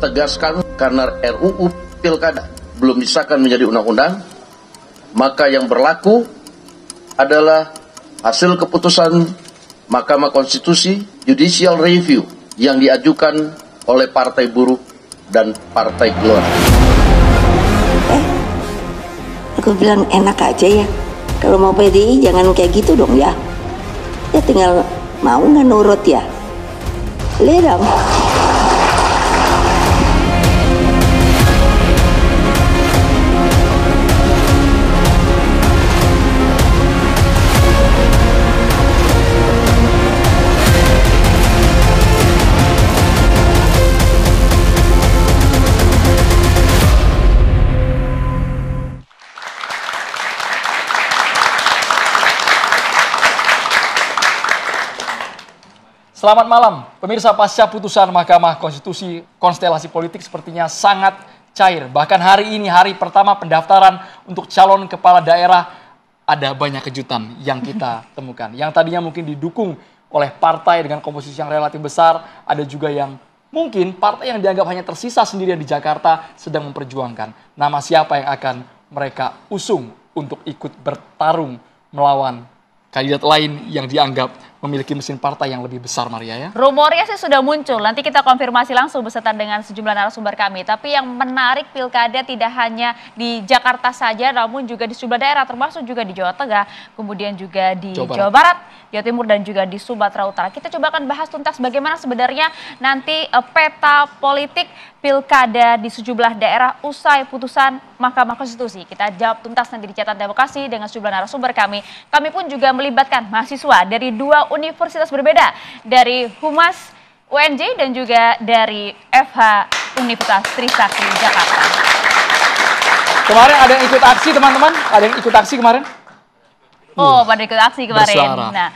ditegaskan karena RUU Pilkada belum disahkan menjadi undang-undang, maka yang berlaku adalah hasil keputusan Mahkamah Konstitusi Judicial Review yang diajukan oleh Partai Buruh dan Partai Gelora. Eh, aku bilang enak aja ya. Kalau mau PDI jangan kayak gitu dong ya. Ya tinggal mau nggak nurut ya. Ledang. Selamat malam, pemirsa pasca putusan Mahkamah Konstitusi, konstelasi politik sepertinya sangat cair. Bahkan hari ini, hari pertama pendaftaran untuk calon kepala daerah, ada banyak kejutan yang kita temukan. Yang tadinya mungkin didukung oleh partai dengan komposisi yang relatif besar, ada juga yang mungkin partai yang dianggap hanya tersisa sendirian di Jakarta sedang memperjuangkan. Nama siapa yang akan mereka usung untuk ikut bertarung melawan kandidat lain yang dianggap memiliki mesin partai yang lebih besar Maria ya. Rumornya sih sudah muncul, nanti kita konfirmasi langsung beserta dengan sejumlah narasumber kami. Tapi yang menarik pilkada tidak hanya di Jakarta saja, namun juga di sejumlah daerah, termasuk juga di Jawa Tengah, kemudian juga di Jawa Barat, Jawa, Barat, Jawa Timur, dan juga di Sumatera Utara. Kita coba akan bahas tuntas bagaimana sebenarnya nanti eh, peta politik pilkada di sejumlah daerah usai putusan Mahkamah Konstitusi. Kita jawab tuntas nanti di catatan demokrasi dengan sejumlah narasumber kami. Kami pun juga melibatkan mahasiswa dari dua universitas berbeda dari Humas UNJ dan juga dari FH Universitas Trisakti Jakarta. Kemarin ada yang ikut aksi teman-teman? Ada yang ikut aksi kemarin? Oh, hmm. pada ikut aksi kemarin. Bersuara. Nah,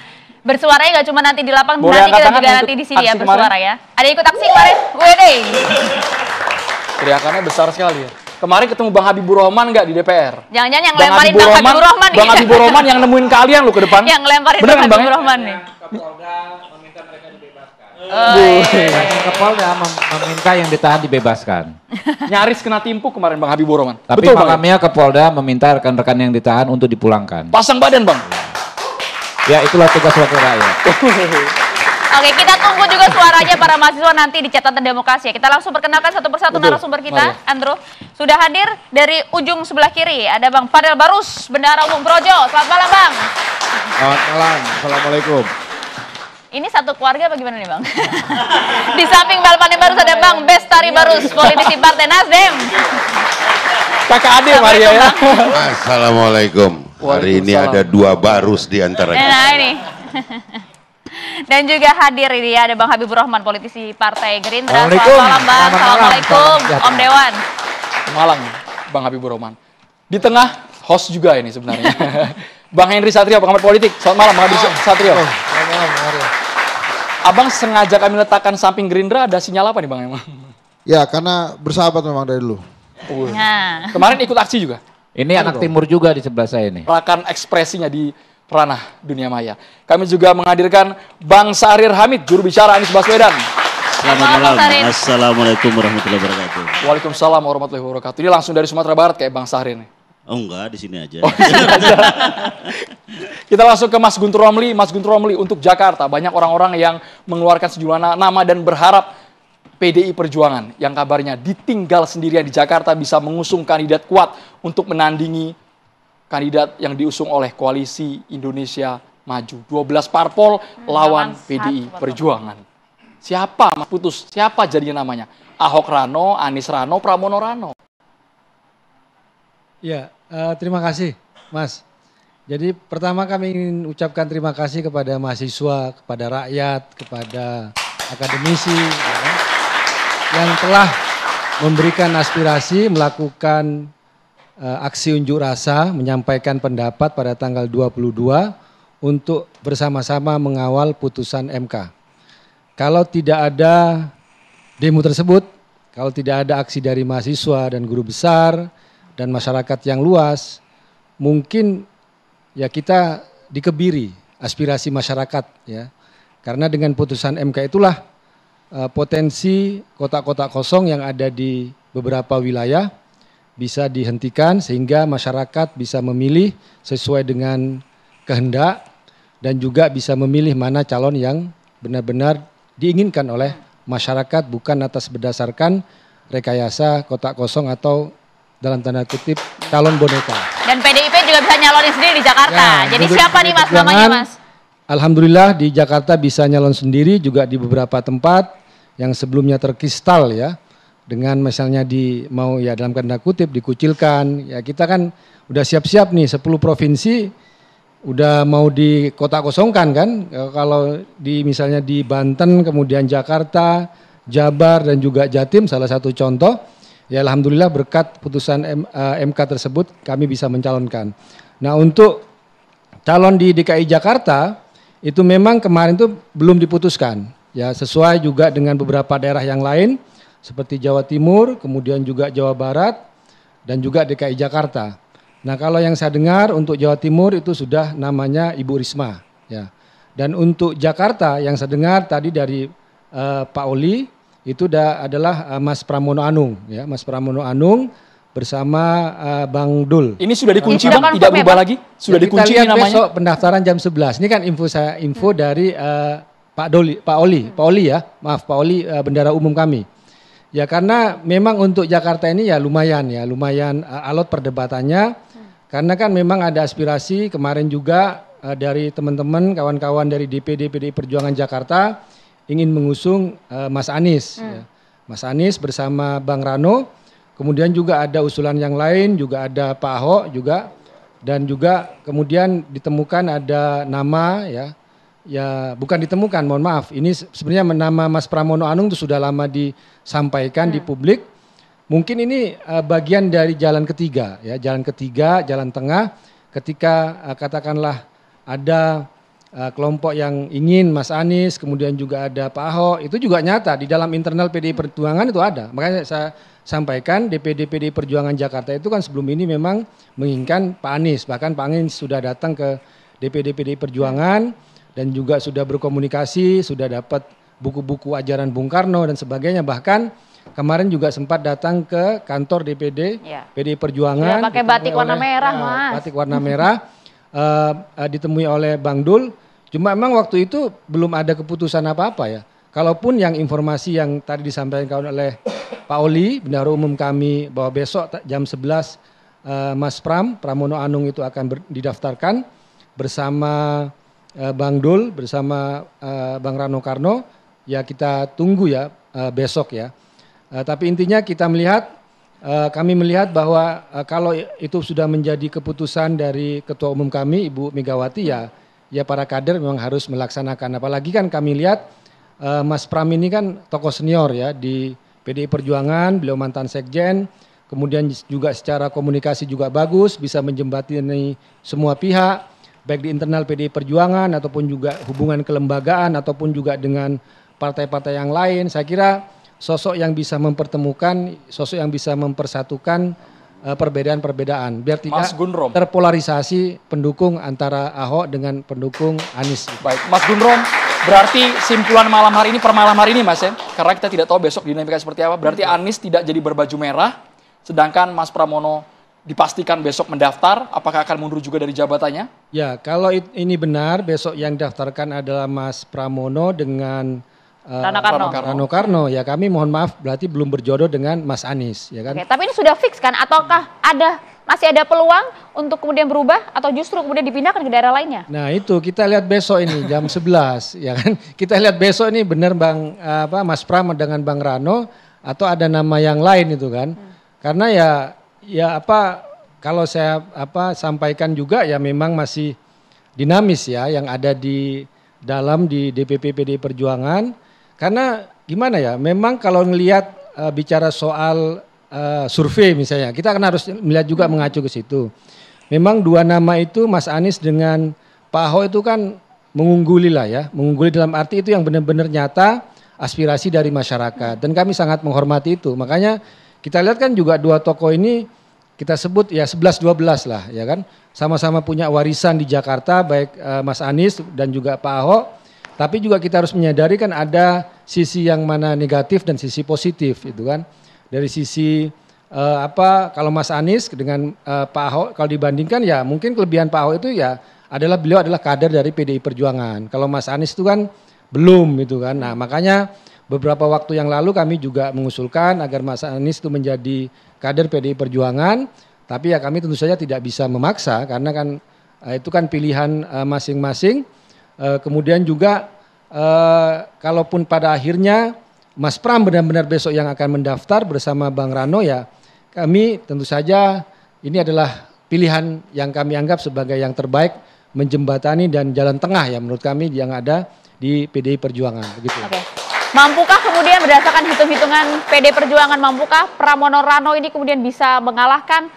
bersuaranya nggak cuma nanti di lapang, Boleh nanti kita juga nanti di sini ya bersuara kemarin? ya. Ada yang ikut aksi kemarin? Wede. Teriakannya besar sekali ya. Kemarin ketemu Bang Habibur Rahman nggak di DPR? Jangan-jangan yang lemparin Bang Habibur Rahman. Bang Habibur Rahman yang nemuin kalian lo ke depan. Yang lemparin kan, Bang Habibur Rahman nih. Kapolda meminta mereka dibebaskan. Oh, Kapolda meminta yang ditahan dibebaskan. Nyaris kena timpuk kemarin Bang Habibur Rahman. Tapi Betul, makamnya Kapolda meminta rekan-rekan yang ditahan untuk dipulangkan. Pasang badan Bang. Ya itulah tugas wakil rakyat. Oke, kita tunggu juga suaranya para mahasiswa nanti di catatan demokrasi. Ya. Kita langsung perkenalkan satu persatu Betul. narasumber kita, Mari. Andrew. Sudah hadir dari ujung sebelah kiri ada Bang Fadel Barus, bendara Umum Projo. Selamat malam, Bang. Selamat malam. Assalamualaikum. Ini satu keluarga bagaimana nih Bang? di samping Balpani Barus ada Bang Bestari iya. Barus, politisi Partai Nasdem. Kakak Ade Maria ya. Assalamualaikum. Hari ini ada dua barus di antara kita. Nah, ini. Dan juga hadir ini ya ada Bang Habibur Rahman, politisi Partai Gerindra. Selamat malam Bang, Assalamualaikum. Om Dewan. Malang, Bang Habibur Rahman. Di tengah host juga ini sebenarnya. Bang Henry Satrio, pengamat politik. Selamat malam Bang Henry Satrio. Oh, selamat malam Bang Henry. Abang sengaja kami letakkan samping Gerindra ada sinyal apa nih Bang emang? Ya karena bersahabat memang dari dulu. Nah. Kemarin ikut aksi juga? Ini Ayo anak iya, timur juga di sebelah saya ini. Rakan ekspresinya di ranah dunia maya. Kami juga menghadirkan Bang Sarir Hamid, juru bicara Anies Baswedan. Selamat malam. Assalamualaikum warahmatullahi wabarakatuh. Waalaikumsalam warahmatullahi wabarakatuh. Ini langsung dari Sumatera Barat kayak Bang Sarir nih. Oh enggak, di sini aja. Oh, aja. Kita langsung ke Mas Guntur Romli. Mas Guntur Romli untuk Jakarta. Banyak orang-orang yang mengeluarkan sejumlah nama dan berharap PDI Perjuangan yang kabarnya ditinggal sendirian di Jakarta bisa mengusung kandidat kuat untuk menandingi kandidat yang diusung oleh koalisi Indonesia Maju. 12 parpol hmm, lawan PDI Perjuangan. Siapa Mas Putus? Siapa jadinya namanya? Ahok Rano, Anis Rano, Pramono Rano. Ya, uh, terima kasih Mas. Jadi pertama kami ingin ucapkan terima kasih kepada mahasiswa, kepada rakyat, kepada akademisi ya, kan, yang telah memberikan aspirasi, melakukan Eh, aksi unjuk rasa menyampaikan pendapat pada tanggal 22 untuk bersama-sama mengawal putusan MK. Kalau tidak ada demo tersebut, kalau tidak ada aksi dari mahasiswa dan guru besar dan masyarakat yang luas, mungkin ya kita dikebiri aspirasi masyarakat ya. Karena dengan putusan MK itulah eh, potensi kotak-kotak kosong yang ada di beberapa wilayah bisa dihentikan sehingga masyarakat bisa memilih sesuai dengan kehendak dan juga bisa memilih mana calon yang benar-benar diinginkan oleh masyarakat bukan atas berdasarkan rekayasa kotak kosong atau dalam tanda kutip calon boneka. Dan PDIP juga bisa nyalonin sendiri di Jakarta. Ya, Jadi siapa nih Mas namanya Mas? Alhamdulillah di Jakarta bisa nyalon sendiri juga di beberapa tempat yang sebelumnya terkristal ya dengan misalnya di mau ya dalam tanda kutip dikucilkan ya kita kan udah siap-siap nih 10 provinsi udah mau di kota kosongkan kan ya, kalau di misalnya di Banten kemudian Jakarta Jabar dan juga Jatim salah satu contoh ya alhamdulillah berkat putusan M, eh, MK tersebut kami bisa mencalonkan nah untuk calon di DKI Jakarta itu memang kemarin itu belum diputuskan ya sesuai juga dengan beberapa daerah yang lain seperti Jawa Timur, kemudian juga Jawa Barat, dan juga DKI Jakarta. Nah kalau yang saya dengar untuk Jawa Timur itu sudah namanya Ibu Risma. ya. Dan untuk Jakarta yang saya dengar tadi dari uh, Pak Oli itu da, adalah uh, Mas Pramono Anung. ya Mas Pramono Anung bersama uh, Bang Dul. Ini sudah dikunci Bang, tidak berubah lagi? Sudah Jadi dikunci namanya? besok pendaftaran jam 11. Ini kan info saya info hmm. dari uh, Pak Doli, Pak Oli, Pak Oli ya, maaf Pak Oli uh, bendara umum kami. Ya karena memang untuk Jakarta ini ya lumayan ya, lumayan uh, alot perdebatannya. Karena kan memang ada aspirasi kemarin juga uh, dari teman-teman kawan-kawan dari DPD PDI Perjuangan Jakarta ingin mengusung uh, Mas Anies. Hmm. Ya. Mas Anies bersama Bang Rano. Kemudian juga ada usulan yang lain, juga ada Pak Ahok juga dan juga kemudian ditemukan ada nama ya ya bukan ditemukan mohon maaf ini sebenarnya nama Mas Pramono Anung itu sudah lama di sampaikan hmm. di publik. Mungkin ini uh, bagian dari jalan ketiga ya, jalan ketiga, jalan tengah ketika uh, katakanlah ada uh, kelompok yang ingin Mas Anies, kemudian juga ada Pak Ahok, itu juga nyata di dalam internal PDI hmm. Perjuangan itu ada. Makanya saya sampaikan DPD PDI Perjuangan Jakarta itu kan sebelum ini memang menginginkan Pak Anies, bahkan Pak Anies sudah datang ke DPD PDI Perjuangan hmm. dan juga sudah berkomunikasi, sudah dapat buku-buku ajaran Bung Karno dan sebagainya. Bahkan kemarin juga sempat datang ke kantor DPD ya. PD Perjuangan. Iya, ya, pakai batik warna merah, uh, eh, Batik warna merah uh, uh, ditemui oleh Bang Dul. Cuma memang waktu itu belum ada keputusan apa-apa ya. Kalaupun yang informasi yang tadi disampaikan oleh Pak Oli, bendahara umum kami bahwa besok jam 11 uh, eh, Mas Pram Pramono Anung itu akan ber, didaftarkan bersama eh, Bang Dul, bersama uh, Bang Rano Karno ya kita tunggu ya eh, besok ya. Eh, tapi intinya kita melihat, eh, kami melihat bahwa kalau itu sudah menjadi keputusan dari Ketua Umum kami Ibu Megawati ya, ya para kader memang harus melaksanakan. Apalagi kan kami lihat uh, Mas Pram ini kan tokoh senior ya di PDI Perjuangan, beliau mantan sekjen, kemudian juga secara komunikasi juga bagus, bisa menjembatani semua pihak, baik di internal PDI Perjuangan ataupun juga hubungan kelembagaan ataupun juga dengan partai-partai yang lain. Saya kira sosok yang bisa mempertemukan, sosok yang bisa mempersatukan eh, perbedaan-perbedaan. Biar tidak terpolarisasi pendukung antara Ahok dengan pendukung Anies. Baik, Mas Gunrom, berarti simpulan malam hari ini per malam hari ini Mas ya, karena kita tidak tahu besok dinamika seperti apa, berarti Anies tidak jadi berbaju merah, sedangkan Mas Pramono dipastikan besok mendaftar, apakah akan mundur juga dari jabatannya? Ya, kalau ini benar, besok yang daftarkan adalah Mas Pramono dengan Eh, Rano Karno. Rano Karno ya kami mohon maaf berarti belum berjodoh dengan Mas Anies ya kan. Oke, tapi ini sudah fix kan ataukah ada masih ada peluang untuk kemudian berubah atau justru kemudian dipindahkan ke daerah lainnya? Nah, itu kita lihat besok ini jam 11 ya kan. Kita lihat besok ini benar Bang apa Mas Pram dengan Bang Rano atau ada nama yang lain itu kan. Hmm. Karena ya ya apa kalau saya apa sampaikan juga ya memang masih dinamis ya yang ada di dalam di DPP PD Perjuangan karena gimana ya, memang kalau ngelihat uh, bicara soal uh, survei misalnya, kita akan harus melihat juga hmm. mengacu ke situ. Memang dua nama itu Mas Anies dengan Pak Ahok itu kan mengungguli lah ya, mengungguli dalam arti itu yang benar-benar nyata aspirasi dari masyarakat dan kami sangat menghormati itu. Makanya kita lihat kan juga dua tokoh ini kita sebut ya 11 12 lah ya kan. Sama-sama punya warisan di Jakarta baik eh, Mas Anies dan juga Pak Ahok tapi juga kita harus menyadari kan ada sisi yang mana negatif dan sisi positif itu kan. Dari sisi uh, apa kalau Mas Anies dengan uh, Pak Ahok kalau dibandingkan ya mungkin kelebihan Pak Ahok itu ya adalah beliau adalah kader dari PDI Perjuangan. Kalau Mas Anies itu kan belum itu kan. Nah, makanya beberapa waktu yang lalu kami juga mengusulkan agar Mas Anies itu menjadi kader PDI Perjuangan, tapi ya kami tentu saja tidak bisa memaksa karena kan eh, itu kan pilihan masing-masing. Uh, masing -masing Eh, kemudian juga e, kalaupun pada akhirnya Mas Pram benar-benar besok yang akan mendaftar bersama Bang Rano ya kami tentu saja ini adalah pilihan yang kami anggap sebagai yang terbaik menjembatani dan jalan tengah ya menurut kami yang ada di PDI Perjuangan begitu. Okay. Mampukah kemudian berdasarkan hitung-hitungan PD Perjuangan mampukah Pramono Rano ini kemudian bisa mengalahkan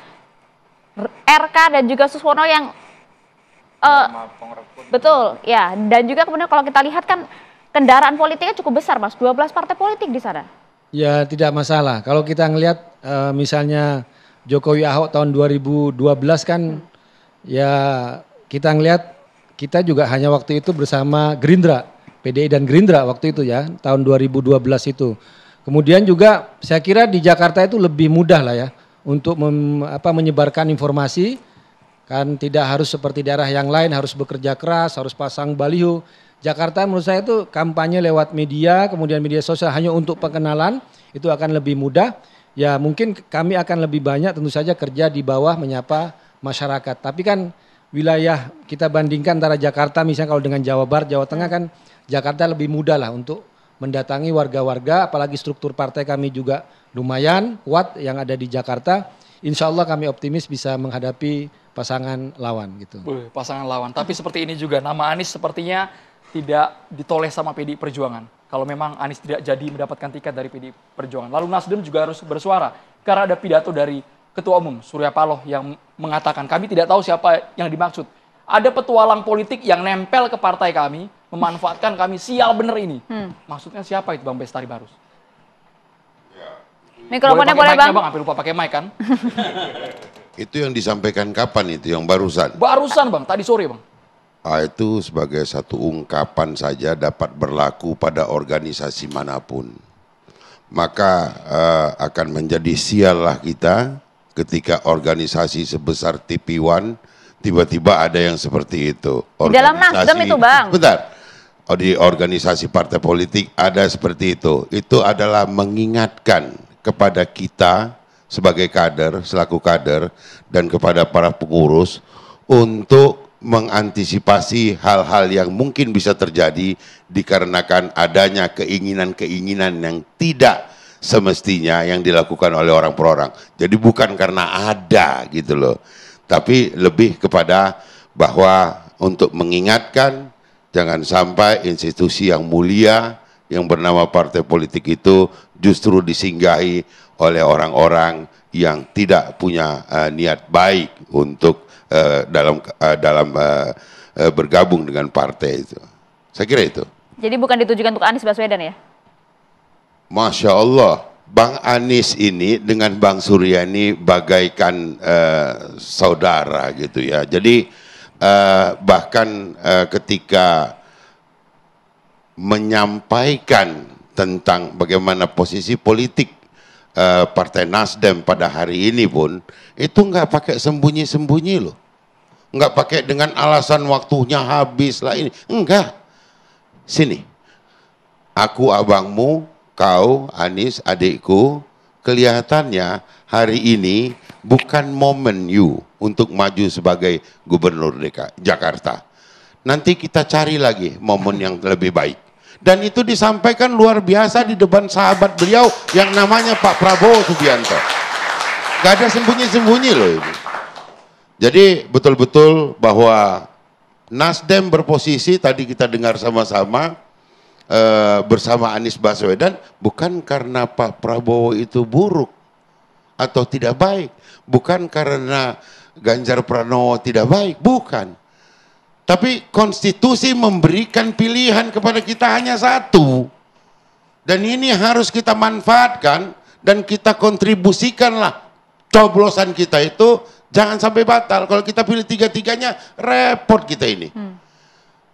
RK dan juga Suswono yang uh, betul ya dan juga kemudian kalau kita lihat kan kendaraan politiknya cukup besar mas 12 partai politik di sana ya tidak masalah kalau kita ngelihat uh, misalnya Jokowi Ahok tahun 2012 kan hmm. ya kita ngelihat kita juga hanya waktu itu bersama Gerindra PDI dan Gerindra waktu itu ya tahun 2012 itu kemudian juga saya kira di Jakarta itu lebih mudah lah ya untuk mem, apa, menyebarkan informasi Kan tidak harus seperti daerah yang lain harus bekerja keras, harus pasang baliho. Jakarta menurut saya itu kampanye lewat media, kemudian media sosial hanya untuk pengenalan, itu akan lebih mudah. Ya mungkin kami akan lebih banyak tentu saja kerja di bawah menyapa masyarakat. Tapi kan wilayah kita bandingkan antara Jakarta misalnya kalau dengan Jawa Barat, Jawa Tengah kan Jakarta lebih mudah lah untuk mendatangi warga-warga, apalagi struktur partai kami juga lumayan kuat yang ada di Jakarta. Insya Allah kami optimis bisa menghadapi pasangan lawan gitu. Uh, pasangan lawan. Tapi seperti ini juga nama Anies sepertinya tidak ditoleh sama PDI Perjuangan. Kalau memang Anies tidak jadi mendapatkan tiket dari PDI Perjuangan. Lalu Nasdem juga harus bersuara karena ada pidato dari Ketua Umum Surya Paloh yang mengatakan kami tidak tahu siapa yang dimaksud. Ada petualang politik yang nempel ke partai kami, memanfaatkan kami sial bener ini. Hmm. Maksudnya siapa itu Bang Bestari Barus? Mikrofonnya boleh, boleh bang? bang? Hampir lupa pakai mic kan? Itu yang disampaikan kapan itu yang barusan? Barusan bang, tadi sore bang. Ah, itu sebagai satu ungkapan saja dapat berlaku pada organisasi manapun. Maka uh, akan menjadi sialah kita ketika organisasi sebesar tp One tiba-tiba ada yang seperti itu. Organisasi, dalam Nasdem itu bang. Bentar, oh, di organisasi partai politik ada seperti itu. Itu adalah mengingatkan kepada kita sebagai kader, selaku kader dan kepada para pengurus untuk mengantisipasi hal-hal yang mungkin bisa terjadi dikarenakan adanya keinginan-keinginan yang tidak semestinya yang dilakukan oleh orang per orang. Jadi bukan karena ada gitu loh, tapi lebih kepada bahwa untuk mengingatkan jangan sampai institusi yang mulia yang bernama partai politik itu justru disinggahi oleh orang-orang yang tidak punya uh, niat baik untuk uh, dalam uh, dalam uh, uh, bergabung dengan partai itu. Saya kira itu. Jadi bukan ditujukan untuk Anies Baswedan ya? Masya Allah, Bang Anies ini dengan Bang Surya ini bagaikan uh, saudara gitu ya. Jadi uh, bahkan uh, ketika menyampaikan tentang bagaimana posisi politik uh, Partai Nasdem pada hari ini pun itu nggak pakai sembunyi-sembunyi loh, nggak pakai dengan alasan waktunya habis lah ini, enggak. Sini, aku abangmu, kau Anis adikku, kelihatannya hari ini bukan momen you untuk maju sebagai gubernur DKI Jakarta. Nanti kita cari lagi momen yang lebih baik. Dan itu disampaikan luar biasa di depan sahabat beliau yang namanya Pak Prabowo Subianto. Gak ada sembunyi-sembunyi loh ini. Jadi betul-betul bahwa Nasdem berposisi tadi kita dengar sama-sama e, bersama Anies Baswedan bukan karena Pak Prabowo itu buruk atau tidak baik, bukan karena Ganjar Pranowo tidak baik, bukan. Tapi konstitusi memberikan pilihan kepada kita hanya satu. Dan ini harus kita manfaatkan dan kita kontribusikanlah coblosan kita itu jangan sampai batal. Kalau kita pilih tiga-tiganya repot kita ini. Hmm.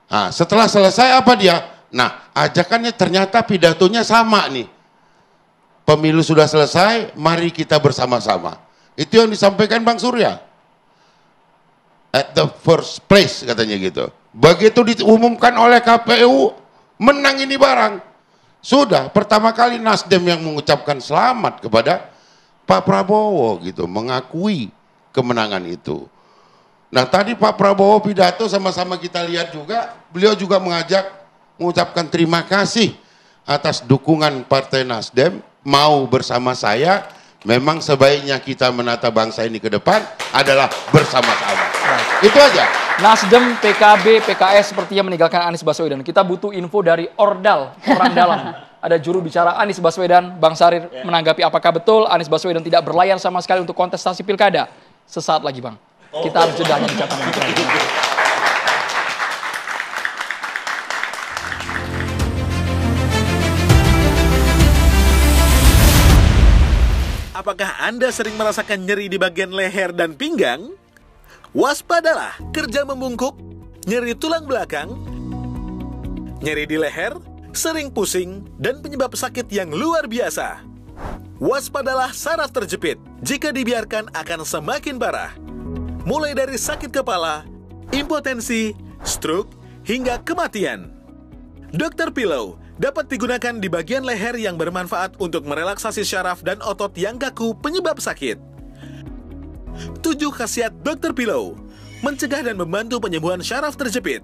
Nah, setelah selesai apa dia? Nah, ajakannya ternyata pidatonya sama nih. Pemilu sudah selesai, mari kita bersama-sama. Itu yang disampaikan Bang Surya at the first place katanya gitu. Begitu diumumkan oleh KPU menang ini barang. Sudah pertama kali Nasdem yang mengucapkan selamat kepada Pak Prabowo gitu mengakui kemenangan itu. Nah tadi Pak Prabowo pidato sama-sama kita lihat juga beliau juga mengajak mengucapkan terima kasih atas dukungan Partai Nasdem mau bersama saya memang sebaiknya kita menata bangsa ini ke depan adalah bersama-sama. Itu aja. Nasdem, PKB, PKS sepertinya meninggalkan Anies Baswedan. Kita butuh info dari Ordal, orang dalam. Ada juru bicara Anies Baswedan, Bang Sarir yeah. menanggapi apakah betul Anies Baswedan tidak berlayar sama sekali untuk kontestasi pilkada. Sesaat lagi, Bang. Oh. Kita harus jeda di catatan. Apakah Anda sering merasakan nyeri di bagian leher dan pinggang? Waspadalah kerja membungkuk, nyeri tulang belakang, nyeri di leher, sering pusing, dan penyebab sakit yang luar biasa. Waspadalah saraf terjepit, jika dibiarkan akan semakin parah. Mulai dari sakit kepala, impotensi, stroke, hingga kematian. Dokter Pillow dapat digunakan di bagian leher yang bermanfaat untuk merelaksasi syaraf dan otot yang kaku penyebab sakit. 7 khasiat Dr. Pillow Mencegah dan membantu penyembuhan syaraf terjepit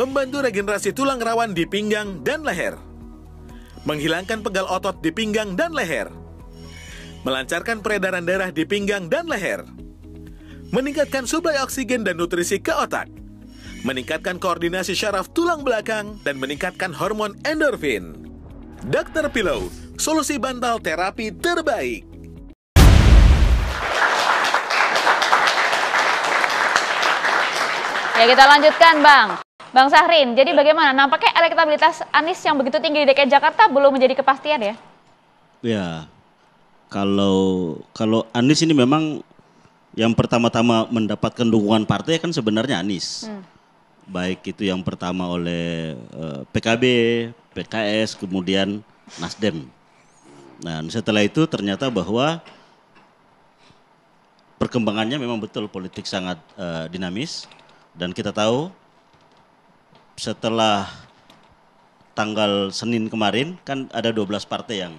Membantu regenerasi tulang rawan di pinggang dan leher Menghilangkan pegal otot di pinggang dan leher Melancarkan peredaran darah di pinggang dan leher Meningkatkan suplai oksigen dan nutrisi ke otak meningkatkan koordinasi syaraf tulang belakang, dan meningkatkan hormon endorfin. Dr. Pillow, solusi bantal terapi terbaik. Ya kita lanjutkan Bang. Bang Sahrin, jadi ya. bagaimana? Nampaknya elektabilitas Anies yang begitu tinggi di DKI Jakarta belum menjadi kepastian ya? Ya, kalau kalau Anies ini memang yang pertama-tama mendapatkan dukungan partai kan sebenarnya Anies. Hmm baik itu yang pertama oleh eh, PKB, PKS, kemudian Nasdem. Nah, setelah itu ternyata bahwa perkembangannya memang betul politik sangat uh, dinamis dan kita tahu setelah tanggal Senin kemarin kan ada 12 partai yang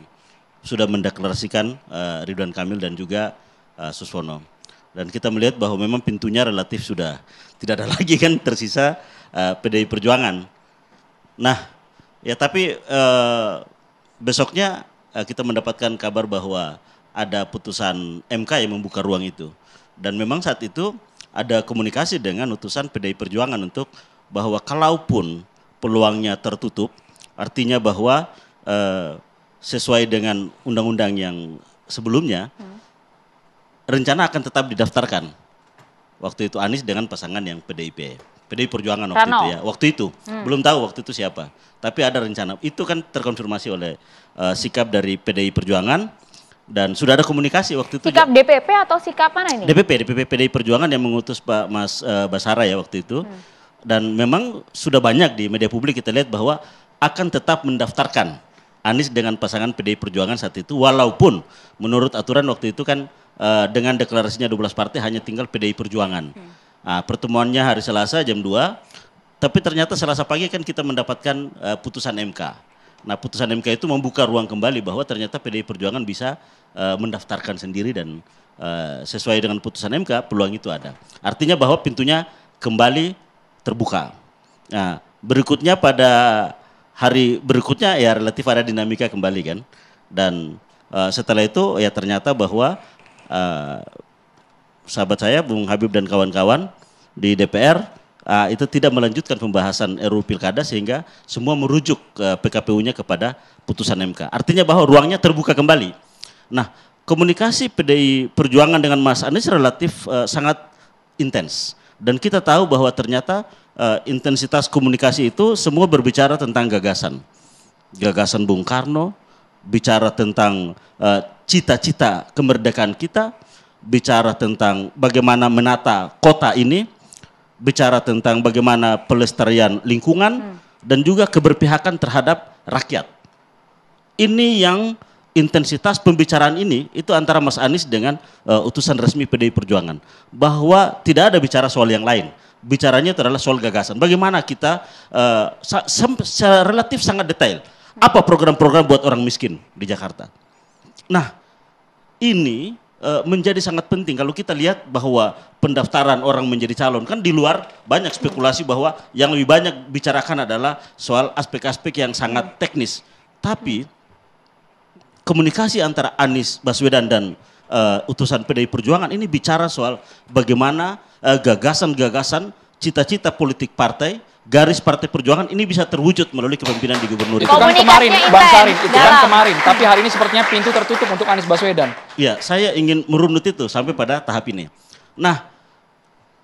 sudah mendeklarasikan uh, Ridwan Kamil dan juga uh, Suswono. Dan kita melihat bahwa memang pintunya relatif sudah tidak ada lagi kan tersisa uh, eh, PDI Perjuangan. Nah, ya tapi uh, besoknya uh, kita mendapatkan kabar bahwa ada putusan MK yang membuka ruang itu. Dan memang saat itu ada komunikasi dengan utusan PDI Perjuangan untuk bahwa kalaupun peluangnya tertutup, artinya bahwa uh, sesuai dengan undang-undang yang sebelumnya, hmm rencana akan tetap didaftarkan. Waktu itu Anies dengan pasangan yang PDIP. PDI Perjuangan Rano. waktu itu ya. Waktu itu hmm. belum tahu waktu itu siapa. Tapi ada rencana. Itu kan terkonfirmasi oleh uh, sikap dari PDI Perjuangan dan sudah ada komunikasi waktu itu. Sikap DPP atau sikap mana ini? DPP, DPP PDI Perjuangan yang mengutus Pak Mas uh, Basara ya waktu itu. Hmm. Dan memang sudah banyak di media publik kita lihat bahwa akan tetap mendaftarkan Anies dengan pasangan PDI Perjuangan saat itu walaupun menurut aturan waktu itu kan uh, dengan deklarasinya 12 partai hanya tinggal PDI Perjuangan. Hmm. Nah, pertemuannya hari Selasa jam 2, tapi ternyata Selasa pagi kan kita mendapatkan uh, putusan MK. Nah, putusan MK itu membuka ruang kembali bahwa ternyata PDI Perjuangan bisa uh, mendaftarkan sendiri dan uh, sesuai dengan putusan MK peluang itu ada. Artinya bahwa pintunya kembali terbuka. Nah, berikutnya pada hari berikutnya ya relatif ada dinamika kembali kan. Dan uh, setelah itu ya ternyata bahwa uh, sahabat saya Bung Habib dan kawan-kawan di DPR uh, eh, itu tidak melanjutkan pembahasan RUU Pilkada sehingga semua merujuk uh, PKPU-nya kepada putusan MK. Artinya bahwa ruangnya terbuka kembali. Nah, komunikasi PDI Perjuangan dengan Mas Anies relatif uh, sangat intens dan kita tahu bahwa ternyata uh, intensitas komunikasi itu semua berbicara tentang gagasan gagasan Bung Karno, bicara tentang uh, cita-cita kemerdekaan kita, bicara tentang bagaimana menata kota ini, bicara tentang bagaimana pelestarian lingkungan, hmm. dan juga keberpihakan terhadap rakyat. Ini yang intensitas pembicaraan ini itu antara Mas Anies dengan uh, utusan resmi PDI Perjuangan bahwa tidak ada bicara soal yang lain. Bicaranya itu adalah soal gagasan. Bagaimana kita uh, relatif sangat detail apa program-program buat orang miskin di Jakarta. Nah, ini eh, menjadi sangat penting kalau kita lihat bahwa pendaftaran orang menjadi calon kan di luar banyak spekulasi bahwa yang lebih banyak bicarakan adalah soal aspek-aspek yang sangat teknis. Tapi komunikasi antara Anies Baswedan dan uh, utusan PDI Perjuangan ini bicara soal bagaimana eh, gagasan-gagasan, uh, cita-cita politik partai garis Partai Perjuangan ini bisa terwujud melalui kepemimpinan di gubernur. Itu kan kemarin, Bang Sarin, itu dalam. kan kemarin. Tapi hari ini sepertinya pintu tertutup untuk Anies Baswedan. Iya, saya ingin merunut itu sampai pada tahap ini. Nah,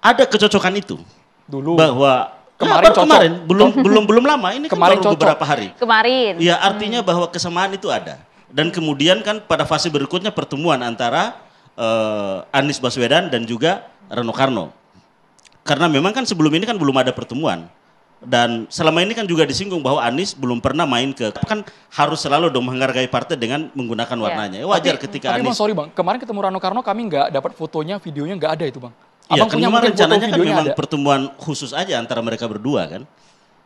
ada kecocokan itu. Dulu. Bahwa kemarin ya, kemarin belum belum belum lama ini kan kemarin kan baru beberapa hari. Kemarin. Iya, artinya hmm. bahwa kesamaan itu ada. Dan kemudian kan pada fase berikutnya pertemuan antara uh, Anies Baswedan dan juga Reno Karno. Karena memang kan sebelum ini kan belum ada pertemuan dan selama ini kan juga disinggung bahwa Anies belum pernah main ke kan harus selalu dong menghargai partai dengan menggunakan iya. warnanya. Ya. Wajar tapi, ketika tapi Anies. Bang, sorry bang, kemarin ketemu Rano Karno kami nggak dapat fotonya, videonya nggak ada itu bang. Iya, kan kemarin rencananya kan memang ada. pertemuan khusus aja antara mereka berdua kan.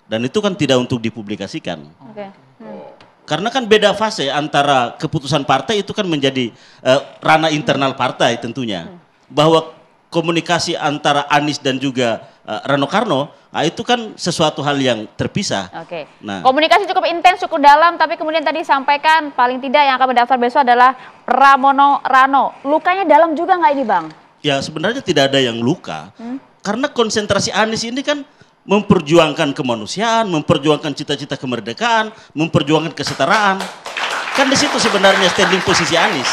Dan itu kan tidak untuk dipublikasikan. Okay. Hmm. Karena kan beda fase antara keputusan partai itu kan menjadi uh, ranah internal partai tentunya. Hmm. Bahwa komunikasi antara Anies dan juga uh, Rano Karno, nah itu kan sesuatu hal yang terpisah. Oke. Nah, komunikasi cukup intens, cukup dalam, tapi kemudian tadi sampaikan paling tidak yang akan mendaftar besok adalah Ramono Rano. Lukanya dalam juga nggak ini, Bang? Ya, sebenarnya tidak ada yang luka. Hmm? Karena konsentrasi Anies ini kan memperjuangkan kemanusiaan, memperjuangkan cita-cita kemerdekaan, memperjuangkan kesetaraan. Kan di situ sebenarnya standing posisi Anies.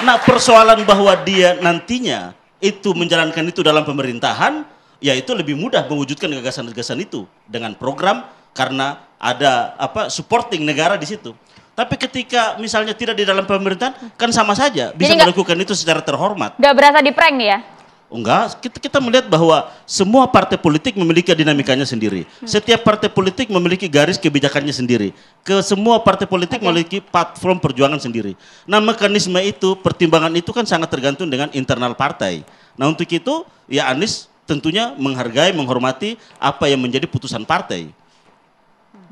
Nah persoalan bahwa dia nantinya itu menjalankan itu dalam pemerintahan, ya itu lebih mudah mewujudkan gagasan-gagasan itu dengan program karena ada apa supporting negara di situ. Tapi ketika misalnya tidak di dalam pemerintahan, kan sama saja bisa melakukan itu secara terhormat. Gak berasa di prank nih ya? Enggak, kita, kita melihat bahwa semua partai politik memiliki dinamikanya sendiri. Hmm. Setiap partai politik memiliki garis kebijakannya sendiri. Ke semua partai politik okay. memiliki platform perjuangan sendiri. Nah, mekanisme itu, pertimbangan itu kan sangat tergantung dengan internal partai. Nah, untuk itu ya Anies tentunya menghargai, menghormati apa yang menjadi putusan partai.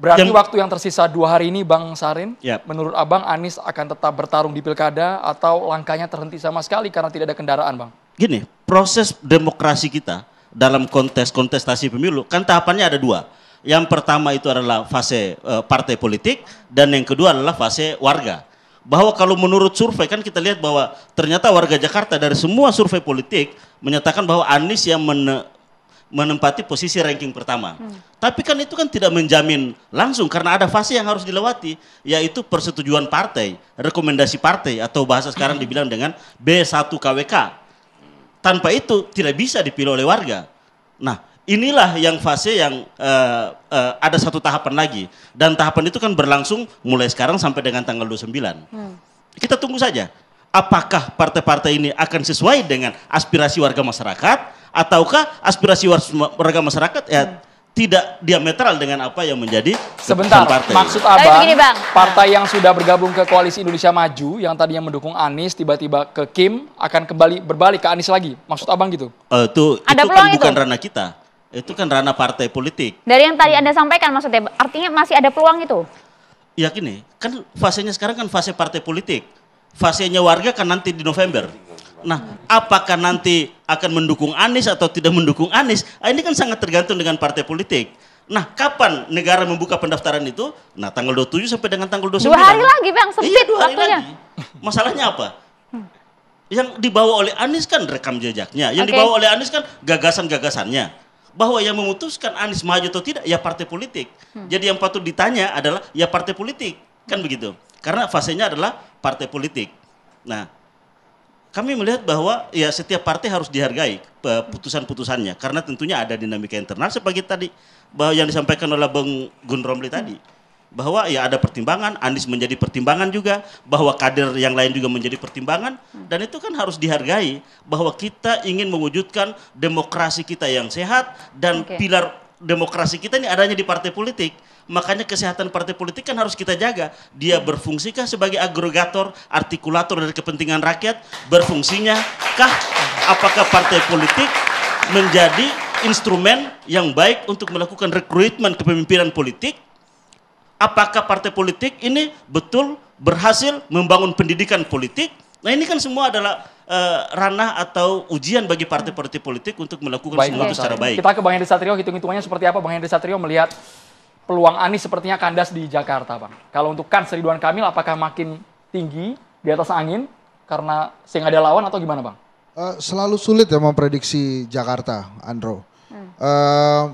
Berarti yang, waktu yang tersisa dua hari ini Bang Sarin, Ya. menurut Abang Anies akan tetap bertarung di pilkada atau langkahnya terhenti sama sekali karena tidak ada kendaraan Bang? Gini, proses demokrasi kita dalam kontes kontestasi pemilu kan tahapannya ada dua. Yang pertama itu adalah fase uh, partai politik dan yang kedua adalah fase warga. Bahwa kalau menurut survei kan kita lihat bahwa ternyata warga Jakarta dari semua survei politik menyatakan bahwa Anies yang men menempati posisi ranking pertama. Hmm. Tapi kan itu kan tidak menjamin langsung karena ada fase yang harus dilewati yaitu persetujuan partai, rekomendasi partai atau bahasa sekarang hmm. dibilang dengan B1 KWK tanpa itu tidak bisa dipilih oleh warga. Nah, inilah yang fase yang uh, uh, ada satu tahapan lagi dan tahapan itu kan berlangsung mulai sekarang sampai dengan tanggal 29. Hmm. Kita tunggu saja apakah partai-partai ini akan sesuai dengan aspirasi warga masyarakat ataukah aspirasi warga masyarakat ya hmm tidak diametral dengan apa yang menjadi sebentar partai. maksud abang begini, bang. partai yang sudah bergabung ke koalisi Indonesia Maju yang tadinya mendukung Anies tiba-tiba ke Kim akan kembali berbalik ke Anies lagi maksud abang gitu uh, itu Ada itu kan itu? bukan ranah kita itu kan ranah partai politik. Dari yang tadi Anda sampaikan maksudnya, artinya masih ada peluang itu? Iya gini, kan fasenya sekarang kan fase partai politik. Fasenya warga kan nanti di November. Nah, apakah nanti akan mendukung Anies atau tidak mendukung Anies? Ah, ini kan sangat tergantung dengan partai politik. Nah, kapan negara membuka pendaftaran itu? Nah, tanggal 27 sampai dengan tanggal 29. Dua hari lagi, Bang, sempit iya, dua hari waktunya. Lagi. Masalahnya apa? Yang dibawa oleh Anies kan rekam jejaknya. Yang okay. dibawa oleh Anies kan gagasan-gagasannya. Bahwa yang memutuskan Anies maju atau tidak, ya partai politik. Hmm. Jadi yang patut ditanya adalah, ya partai politik. Kan begitu. Karena fasenya adalah partai politik. Nah, kami melihat bahwa ya setiap partai harus dihargai putusan-putusannya karena tentunya ada dinamika internal seperti tadi bahwa yang disampaikan oleh Bang Gun Romli tadi bahwa ya ada pertimbangan Anies menjadi pertimbangan juga bahwa kader yang lain juga menjadi pertimbangan dan itu kan harus dihargai bahwa kita ingin mewujudkan demokrasi kita yang sehat dan okay. pilar demokrasi kita ini adanya di partai politik Makanya kesehatan partai politik kan harus kita jaga. Dia berfungsikah sebagai agregator, artikulator dari kepentingan rakyat? Berfungsinya kah? Apakah partai politik menjadi instrumen yang baik untuk melakukan rekrutmen kepemimpinan politik? Apakah partai politik ini betul berhasil membangun pendidikan politik? Nah ini kan semua adalah uh, ranah atau ujian bagi partai-partai politik untuk melakukan baik, semua itu secara baik. Kita ke Bang Hendri Satrio, hitung-hitungannya seperti apa Bang Hendri Satrio melihat peluang Anies sepertinya kandas di Jakarta, Bang. Kalau untuk kans Ridwan Kamil, apakah makin tinggi di atas angin karena sing ada lawan atau gimana, Bang? Uh, selalu sulit ya memprediksi Jakarta, Andro. Hmm. Uh,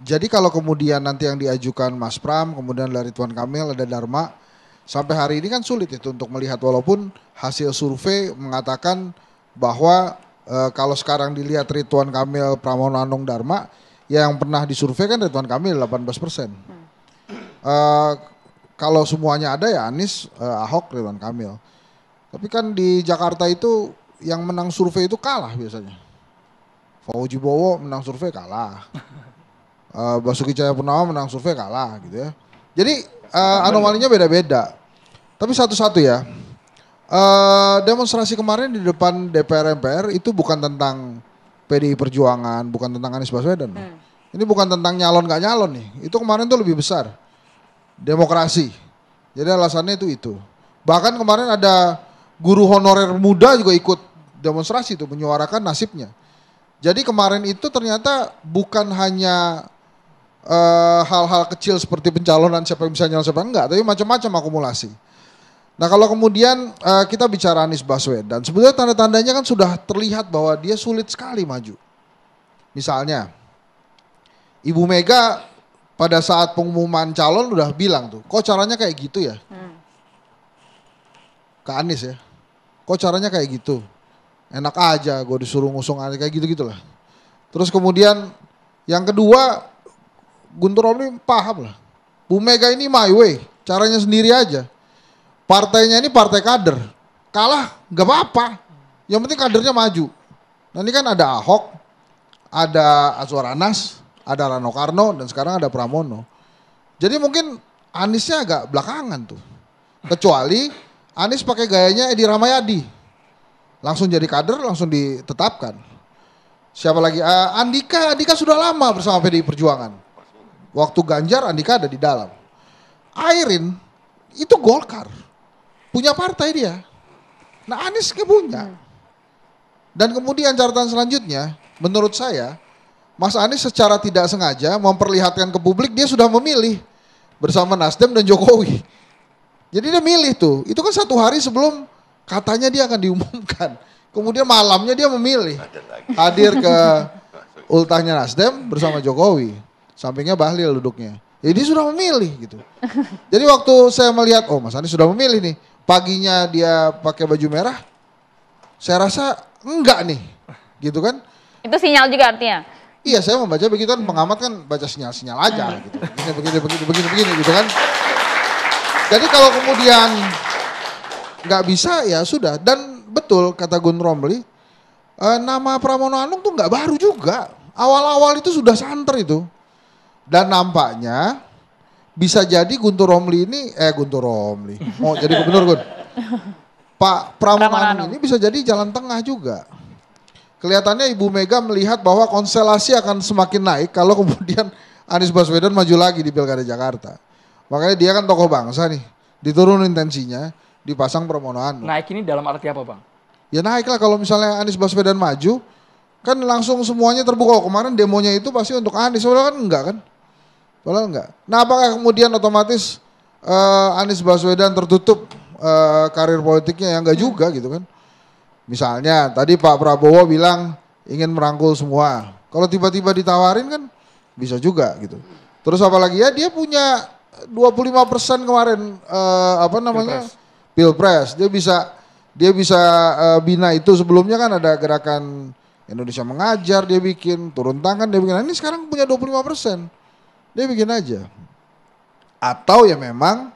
jadi kalau kemudian nanti yang diajukan Mas Pram, kemudian dari Tuan Kamil ada Dharma, sampai hari ini kan sulit itu untuk melihat walaupun hasil survei mengatakan bahwa uh, kalau sekarang dilihat Rituan Kamil, Pramono Anung Dharma, yang pernah disurvei kan Ridwan Kamil 18 persen. Uh, kalau semuanya ada ya Anies, uh, Ahok, Ridwan Kamil. Tapi kan di Jakarta itu yang menang survei itu kalah biasanya. Fauji Bowo menang survei kalah. Uh, Basuki Cahaya Purnama menang survei kalah gitu ya. Jadi uh, anomalinya beda-beda. Tapi satu-satu ya. Uh, demonstrasi kemarin di depan DPR MPR itu bukan tentang PDI Perjuangan, bukan tentang Anies Baswedan. Hmm. Ini bukan tentang nyalon gak nyalon nih. Itu kemarin tuh lebih besar. Demokrasi. Jadi alasannya itu itu. Bahkan kemarin ada guru honorer muda juga ikut demonstrasi itu menyuarakan nasibnya. Jadi kemarin itu ternyata bukan hanya eh, hal-hal uh, kecil seperti pencalonan siapa yang bisa nyalon siapa enggak, tapi macam-macam akumulasi. Nah kalau kemudian uh, kita bicara Anies Baswedan, sebetulnya tanda-tandanya kan sudah terlihat bahwa dia sulit sekali maju. Misalnya, Ibu Mega pada saat pengumuman calon udah bilang tuh, kok caranya kayak gitu ya? Hmm. Ke Anies ya, kok caranya kayak gitu? Enak aja gue disuruh ngusung Anies, kayak gitu lah. Terus kemudian yang kedua, Guntur Romli paham lah. Bu Mega ini my way, caranya sendiri aja partainya ini partai kader. Kalah gak apa-apa. Yang penting kadernya maju. Nah ini kan ada Ahok, ada Azwar Anas, ada Rano Karno, dan sekarang ada Pramono. Jadi mungkin Anisnya agak belakangan tuh. Kecuali Anis pakai gayanya Edi Ramayadi. Langsung jadi kader, langsung ditetapkan. Siapa lagi? Uh, Andika, Andika sudah lama bersama PDI Perjuangan. Waktu Ganjar, Andika ada di dalam. Airin, itu Golkar. Punya partai dia. Nah Anies nggak punya. Hmm. Dan kemudian catatan selanjutnya, menurut saya, Mas Anies secara tidak sengaja memperlihatkan ke publik dia sudah memilih bersama Nasdem dan Jokowi. Jadi dia milih tuh. Itu kan satu hari sebelum katanya dia akan diumumkan. Kemudian malamnya dia memilih hadir ke ultahnya Nasdem bersama Jokowi. Sampingnya Bahlil duduknya. Jadi sudah memilih gitu. Jadi waktu saya melihat, oh Mas Anies sudah memilih nih paginya dia pakai baju merah, saya rasa enggak nih, gitu kan? Itu sinyal juga artinya. Iya, saya membaca begitu kan pengamat kan baca sinyal-sinyal aja hmm. gitu. Begini, begini, begini, begini, begini gitu kan. Jadi kalau kemudian nggak bisa ya sudah. Dan betul kata Gun Romli, eh, nama Pramono Anung tuh nggak baru juga. Awal-awal itu sudah santer itu. Dan nampaknya bisa jadi Guntur Romli ini eh Guntur Romli mau oh, jadi gubernur Gun. Pak Pramono Anung ini bisa jadi jalan tengah juga. Kelihatannya Ibu Mega melihat bahwa konstelasi akan semakin naik kalau kemudian Anies Baswedan maju lagi di Pilkada Jakarta. Makanya dia kan tokoh bangsa nih, Diturun intensinya, dipasang Pramono Anung. Naik ini dalam arti apa Bang? Ya naik lah kalau misalnya Anies Baswedan maju, kan langsung semuanya terbuka. kemarin demonya itu pasti untuk Anies, soalnya kan enggak kan? Padahal enggak. Nah apakah kemudian otomatis uh, Anies Baswedan tertutup uh, karir politiknya? Ya enggak juga gitu kan. Misalnya tadi Pak Prabowo bilang ingin merangkul semua. Kalau tiba-tiba ditawarin kan bisa juga gitu. Terus apalagi ya dia punya 25% kemarin uh, apa namanya? Pilpres. Pilpres. Dia bisa dia bisa uh, bina itu sebelumnya kan ada gerakan Indonesia mengajar dia bikin, turun tangan dia bikin. Nah, ini sekarang punya 25%. Dia bikin aja. Atau ya memang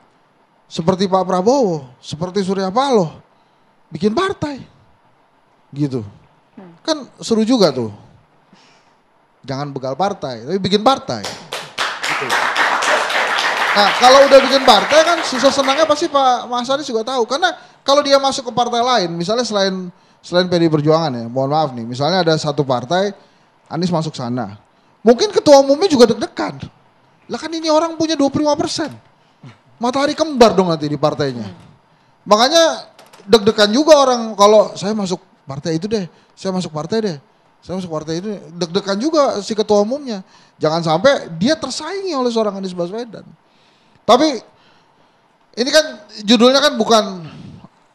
seperti Pak Prabowo, seperti Surya Paloh, bikin partai. Gitu. Kan seru juga tuh. Jangan begal partai, tapi bikin partai. Gitu. Nah, kalau udah bikin partai kan susah senangnya pasti Pak Mas Anies juga tahu. Karena kalau dia masuk ke partai lain, misalnya selain selain PD Perjuangan ya, mohon maaf nih, misalnya ada satu partai Anies masuk sana. Mungkin ketua umumnya juga deg-degan. Lah kan ini orang punya 25 persen. Matahari kembar dong nanti di partainya. Makanya deg-degan juga orang kalau saya masuk partai itu deh, saya masuk partai deh, saya masuk partai itu deg-degan juga si ketua umumnya. Jangan sampai dia tersaingi oleh seorang Anies Baswedan. Tapi ini kan judulnya kan bukan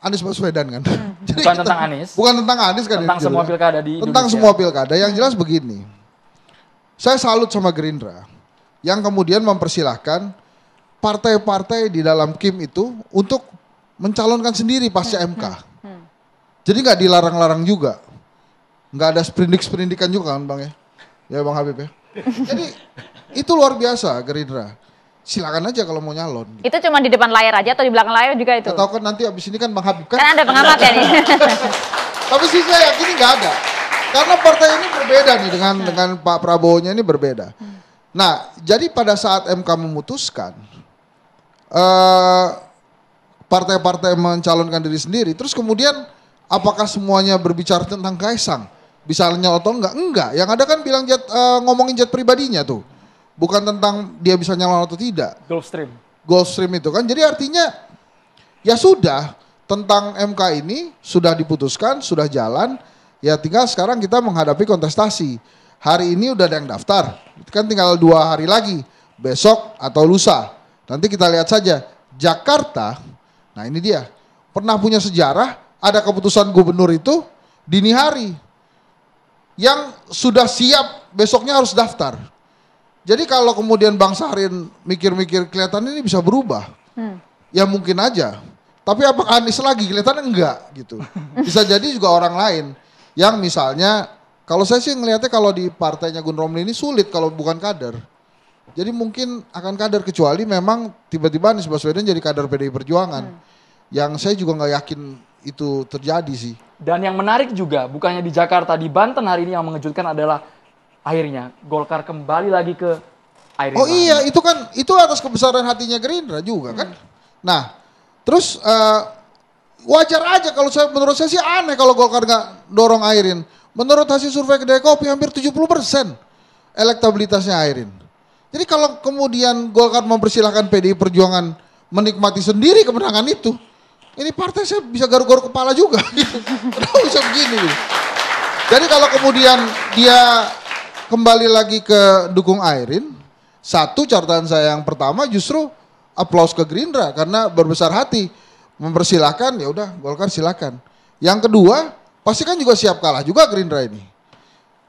Anies Baswedan kan. Hmm. Jadi bukan kita, tentang Anies. Bukan tentang Anies kan. Tentang semua pilkada di Tentang Indonesia. semua pilkada. Yang jelas begini. Saya salut sama Gerindra yang kemudian mempersilahkan partai-partai di dalam Kim itu untuk mencalonkan sendiri pasca hmm, MK. Hmm, hmm, Jadi nggak dilarang-larang juga, nggak ada sprindik-sprindikan juga kan bang ya, ya bang Habib ya. Jadi itu luar biasa Gerindra. Silakan aja kalau mau nyalon. Itu cuma di depan layar aja atau di belakang layar juga itu? Tahu kan nanti abis ini kan Bang Habib kan? Karena ada pengamat ya nih. Tapi sih saya yakin nggak ada. Karena partai ini berbeda nih dengan dengan Pak Prabowo-nya ini berbeda. Nah, jadi pada saat MK memutuskan eh, partai-partai uh, mencalonkan diri sendiri, terus kemudian apakah semuanya berbicara tentang Kaisang? Bisa Misalnya atau enggak? Enggak. Yang ada kan bilang jet, uh, ngomongin jet pribadinya tuh. Bukan tentang dia bisa nyalon atau tidak. Gulfstream. Gulfstream itu kan. Jadi artinya ya sudah tentang MK ini sudah diputuskan, sudah jalan. Ya tinggal sekarang kita menghadapi kontestasi hari ini udah ada yang daftar. Itu kan tinggal dua hari lagi, besok atau lusa. Nanti kita lihat saja. Jakarta, nah ini dia, pernah punya sejarah ada keputusan gubernur itu dini hari yang sudah siap besoknya harus daftar. Jadi kalau kemudian Bang Sarin mikir-mikir kelihatan ini bisa berubah, hmm. ya mungkin aja. Tapi apakah Anies lagi kelihatan enggak gitu. Bisa jadi juga orang lain yang misalnya kalau saya sih ngelihatnya kalau di partainya Gun Romli ini sulit kalau bukan kader. Jadi mungkin akan kader kecuali memang tiba-tiba Anies Baswedan jadi kader PDI Perjuangan. Hmm. Yang saya juga nggak yakin itu terjadi sih. Dan yang menarik juga bukannya di Jakarta, di Banten hari ini yang mengejutkan adalah akhirnya Golkar kembali lagi ke air. Oh iya, itu kan itu atas kebesaran hatinya Gerindra juga kan? hmm. kan. Nah, terus uh, wajar aja kalau saya menurut saya sih aneh kalau Golkar nggak dorong airin. Menurut hasil survei kedai kopi hampir 70% persen elektabilitasnya Airin. Jadi kalau kemudian Golkar mempersilahkan PDI Perjuangan menikmati sendiri kemenangan itu, ini partai saya bisa garuk-garuk kepala juga. Kenapa bisa begini? Jadi kalau kemudian dia kembali lagi ke dukung Airin, satu catatan saya yang pertama justru aplaus ke Gerindra karena berbesar hati mempersilahkan ya udah Golkar silakan. Yang kedua Pasti kan juga siap kalah juga Gerindra ini.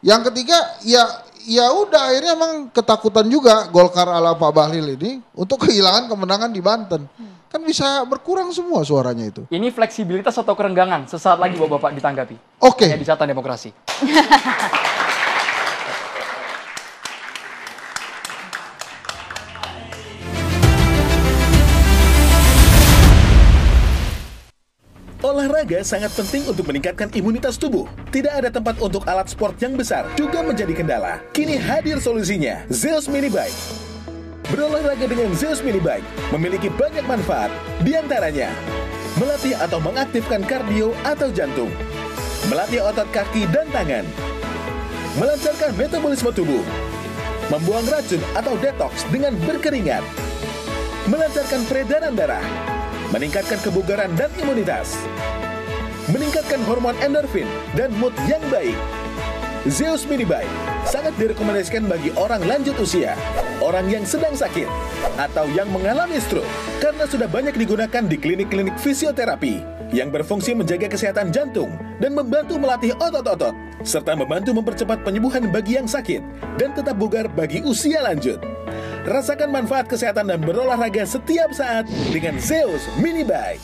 Yang ketiga ya ya udah akhirnya emang ketakutan juga Golkar ala Pak Bahlil ini untuk kehilangan kemenangan di Banten. Kan bisa berkurang semua suaranya itu. Ini fleksibilitas atau kerenggangan? Sesaat lagi Bapak-bapak ditanggapi. Oke. Okay. Ya di catatan demokrasi. Olahraga sangat penting untuk meningkatkan imunitas tubuh. Tidak ada tempat untuk alat sport yang besar juga menjadi kendala. Kini hadir solusinya, Zeus Mini Bike. Berolahraga dengan Zeus Mini Bike memiliki banyak manfaat, diantaranya melatih atau mengaktifkan kardio atau jantung, melatih otot kaki dan tangan, melancarkan metabolisme tubuh, membuang racun atau detox dengan berkeringat, melancarkan peredaran darah, meningkatkan kebugaran dan imunitas, meningkatkan hormon endorfin dan mood yang baik. Zeus Mini Bike sangat direkomendasikan bagi orang lanjut usia, orang yang sedang sakit, atau yang mengalami stroke karena sudah banyak digunakan di klinik-klinik fisioterapi yang berfungsi menjaga kesehatan jantung dan membantu melatih otot-otot, serta membantu mempercepat penyembuhan bagi yang sakit dan tetap bugar bagi usia lanjut. Rasakan manfaat kesehatan dan berolahraga setiap saat dengan Zeus Mini Bike.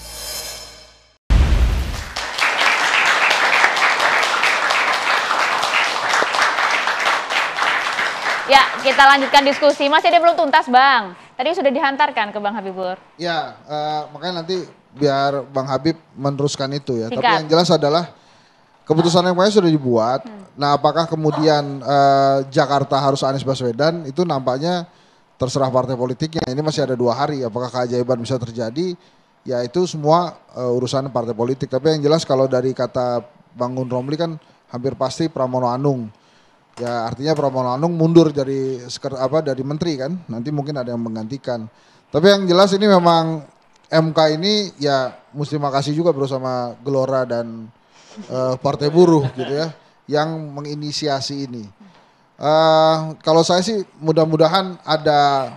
Ya, kita lanjutkan diskusi. Masih ada belum tuntas, Bang. Tadi sudah dihantarkan ke Bang Habibur. Ya, uh, makanya nanti biar Bang Habib meneruskan itu ya. Singkat. Tapi yang jelas adalah keputusan yang sudah dibuat. Hmm. Nah, apakah kemudian uh, Jakarta harus Anies Baswedan itu nampaknya terserah partai politiknya. Ini masih ada dua hari, apakah keajaiban bisa terjadi? Ya itu semua uh, urusan partai politik. Tapi yang jelas kalau dari kata Bangun Romli kan hampir pasti Pramono Anung. Ya artinya Pramono Anung mundur dari apa dari menteri kan. Nanti mungkin ada yang menggantikan. Tapi yang jelas ini memang MK ini ya mesti makasih juga bro sama Gelora dan uh, Partai Buruh gitu ya yang menginisiasi ini. Uh, kalau saya sih mudah-mudahan ada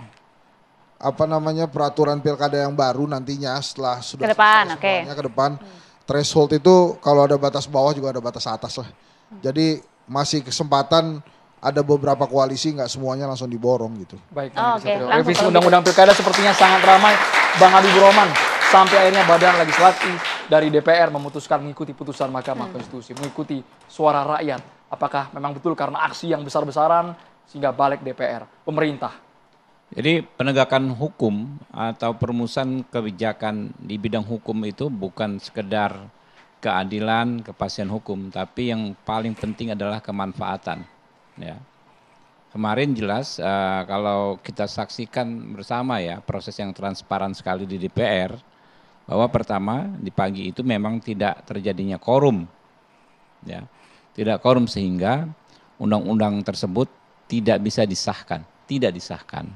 apa namanya peraturan pilkada yang baru nantinya setelah sudah ke depan, oke. Okay. ke depan. Threshold itu kalau ada batas bawah juga ada batas atas lah. Jadi masih kesempatan ada beberapa koalisi nggak semuanya langsung diborong gitu. Baik, oh, okay. revisi undang-undang pilkada sepertinya sangat ramai. Bang Habibur Roman, sampai akhirnya badan legislatif dari DPR memutuskan mengikuti putusan Mahkamah hmm. Konstitusi, mengikuti suara rakyat Apakah memang betul karena aksi yang besar-besaran sehingga balik DPR, pemerintah? Jadi penegakan hukum atau perumusan kebijakan di bidang hukum itu bukan sekedar keadilan, kepastian hukum, tapi yang paling penting adalah kemanfaatan. Ya. Kemarin jelas uh, kalau kita saksikan bersama ya proses yang transparan sekali di DPR bahwa pertama di pagi itu memang tidak terjadinya korum. Ya tidak korum sehingga undang-undang tersebut tidak bisa disahkan, tidak disahkan.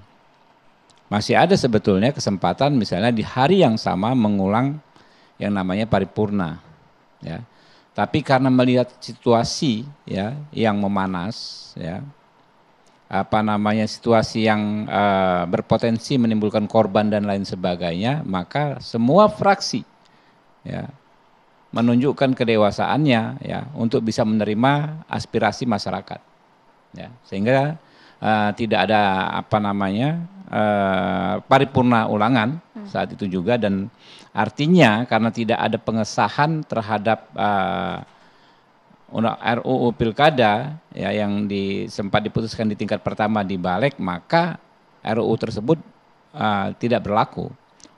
Masih ada sebetulnya kesempatan misalnya di hari yang sama mengulang yang namanya paripurna, ya. Tapi karena melihat situasi ya yang memanas, ya apa namanya situasi yang uh, berpotensi menimbulkan korban dan lain sebagainya, maka semua fraksi ya menunjukkan kedewasaannya ya untuk bisa menerima aspirasi masyarakat ya sehingga uh, tidak ada apa namanya uh, paripurna ulangan hmm. saat itu juga dan artinya karena tidak ada pengesahan terhadap uh, eh, RUU Pilkada ya yang di, sempat diputuskan di tingkat pertama di Balek maka RUU tersebut uh, tidak berlaku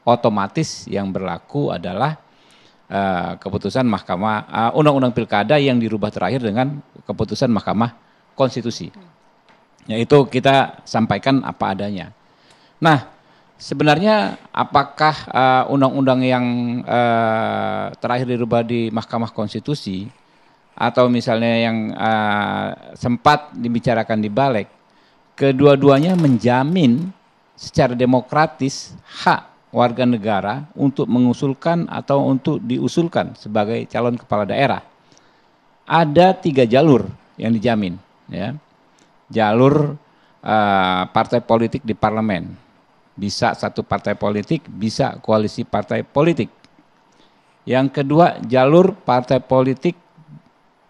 otomatis yang berlaku adalah uh, keputusan Mahkamah undang eh, Undang-Undang Pilkada yang dirubah terakhir dengan keputusan Mahkamah Konstitusi. Yaitu kita sampaikan apa adanya. Nah, sebenarnya apakah eh, undang-undang uh, yang uh, terakhir dirubah di Mahkamah Konstitusi atau misalnya yang uh, sempat dibicarakan di balik, kedua-duanya menjamin secara demokratis hak warga negara untuk mengusulkan atau untuk diusulkan sebagai calon kepala daerah. Ada tiga jalur yang dijamin, ya. Jalur uh, partai politik di parlemen, bisa satu partai politik, bisa koalisi partai politik. Yang kedua jalur partai politik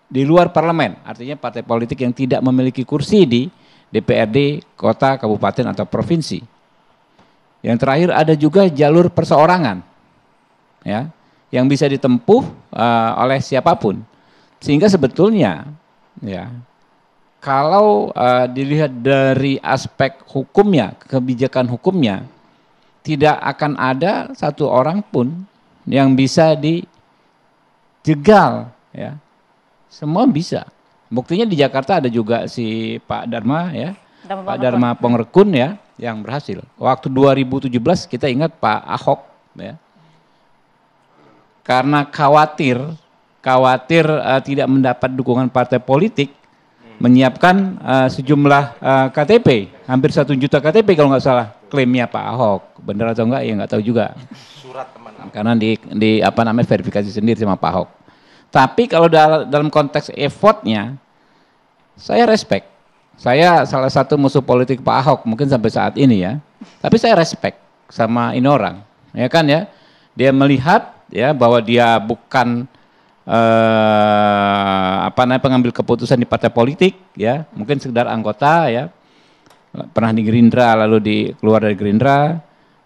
di luar parlemen, artinya partai politik yang tidak memiliki kursi di DPRD, kota, kabupaten, atau provinsi. Yang terakhir ada juga jalur perseorangan, ya, yang bisa ditempuh uh, oleh siapapun. Sehingga sebetulnya, ya, kalau uh, dilihat dari aspek hukumnya, kebijakan hukumnya, tidak akan ada satu orang pun yang bisa dijegal, ya. Semua bisa. Buktinya di Jakarta ada juga si Pak Dharma, ya, Pak Dharma Pengrekun, ya yang berhasil. Waktu 2017 kita ingat Pak Ahok ya. Karena khawatir, khawatir uh, tidak mendapat dukungan partai politik, menyiapkan uh, sejumlah uh, eh, KTP, hampir satu juta KTP kalau nggak salah klaimnya Pak Ahok. Benar atau enggak ya nggak tahu juga. Surat teman. Karena di di apa namanya verifikasi sendiri sama Pak Ahok. Tapi kalau dalam konteks effortnya, saya respect saya salah satu musuh politik Pak Ahok mungkin sampai saat ini ya. Tapi saya respect sama ini orang, ya kan ya. Dia melihat ya bahwa dia bukan eh, apa namanya pengambil keputusan di partai politik ya, mungkin sekedar anggota ya. Pernah di Gerindra lalu di keluar dari Gerindra,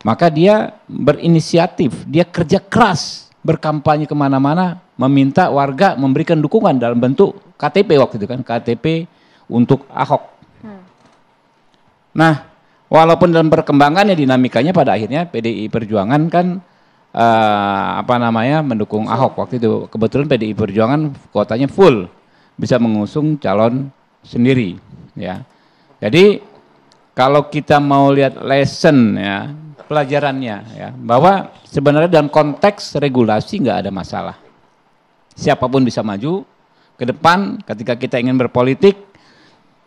maka dia berinisiatif, dia kerja keras, berkampanye kemana-mana, meminta warga memberikan dukungan dalam bentuk KTP waktu itu kan, KTP untuk Ahok. Hmm. Nah, walaupun dalam perkembangannya dinamikanya pada akhirnya PDI Perjuangan kan uh, apa namanya mendukung so. Ahok waktu itu. Kebetulan PDI Perjuangan kuotanya full bisa mengusung calon sendiri ya. Jadi kalau kita mau lihat lesson ya pelajarannya ya bahwa sebenarnya dalam konteks regulasi nggak ada masalah siapapun bisa maju ke depan ketika kita ingin berpolitik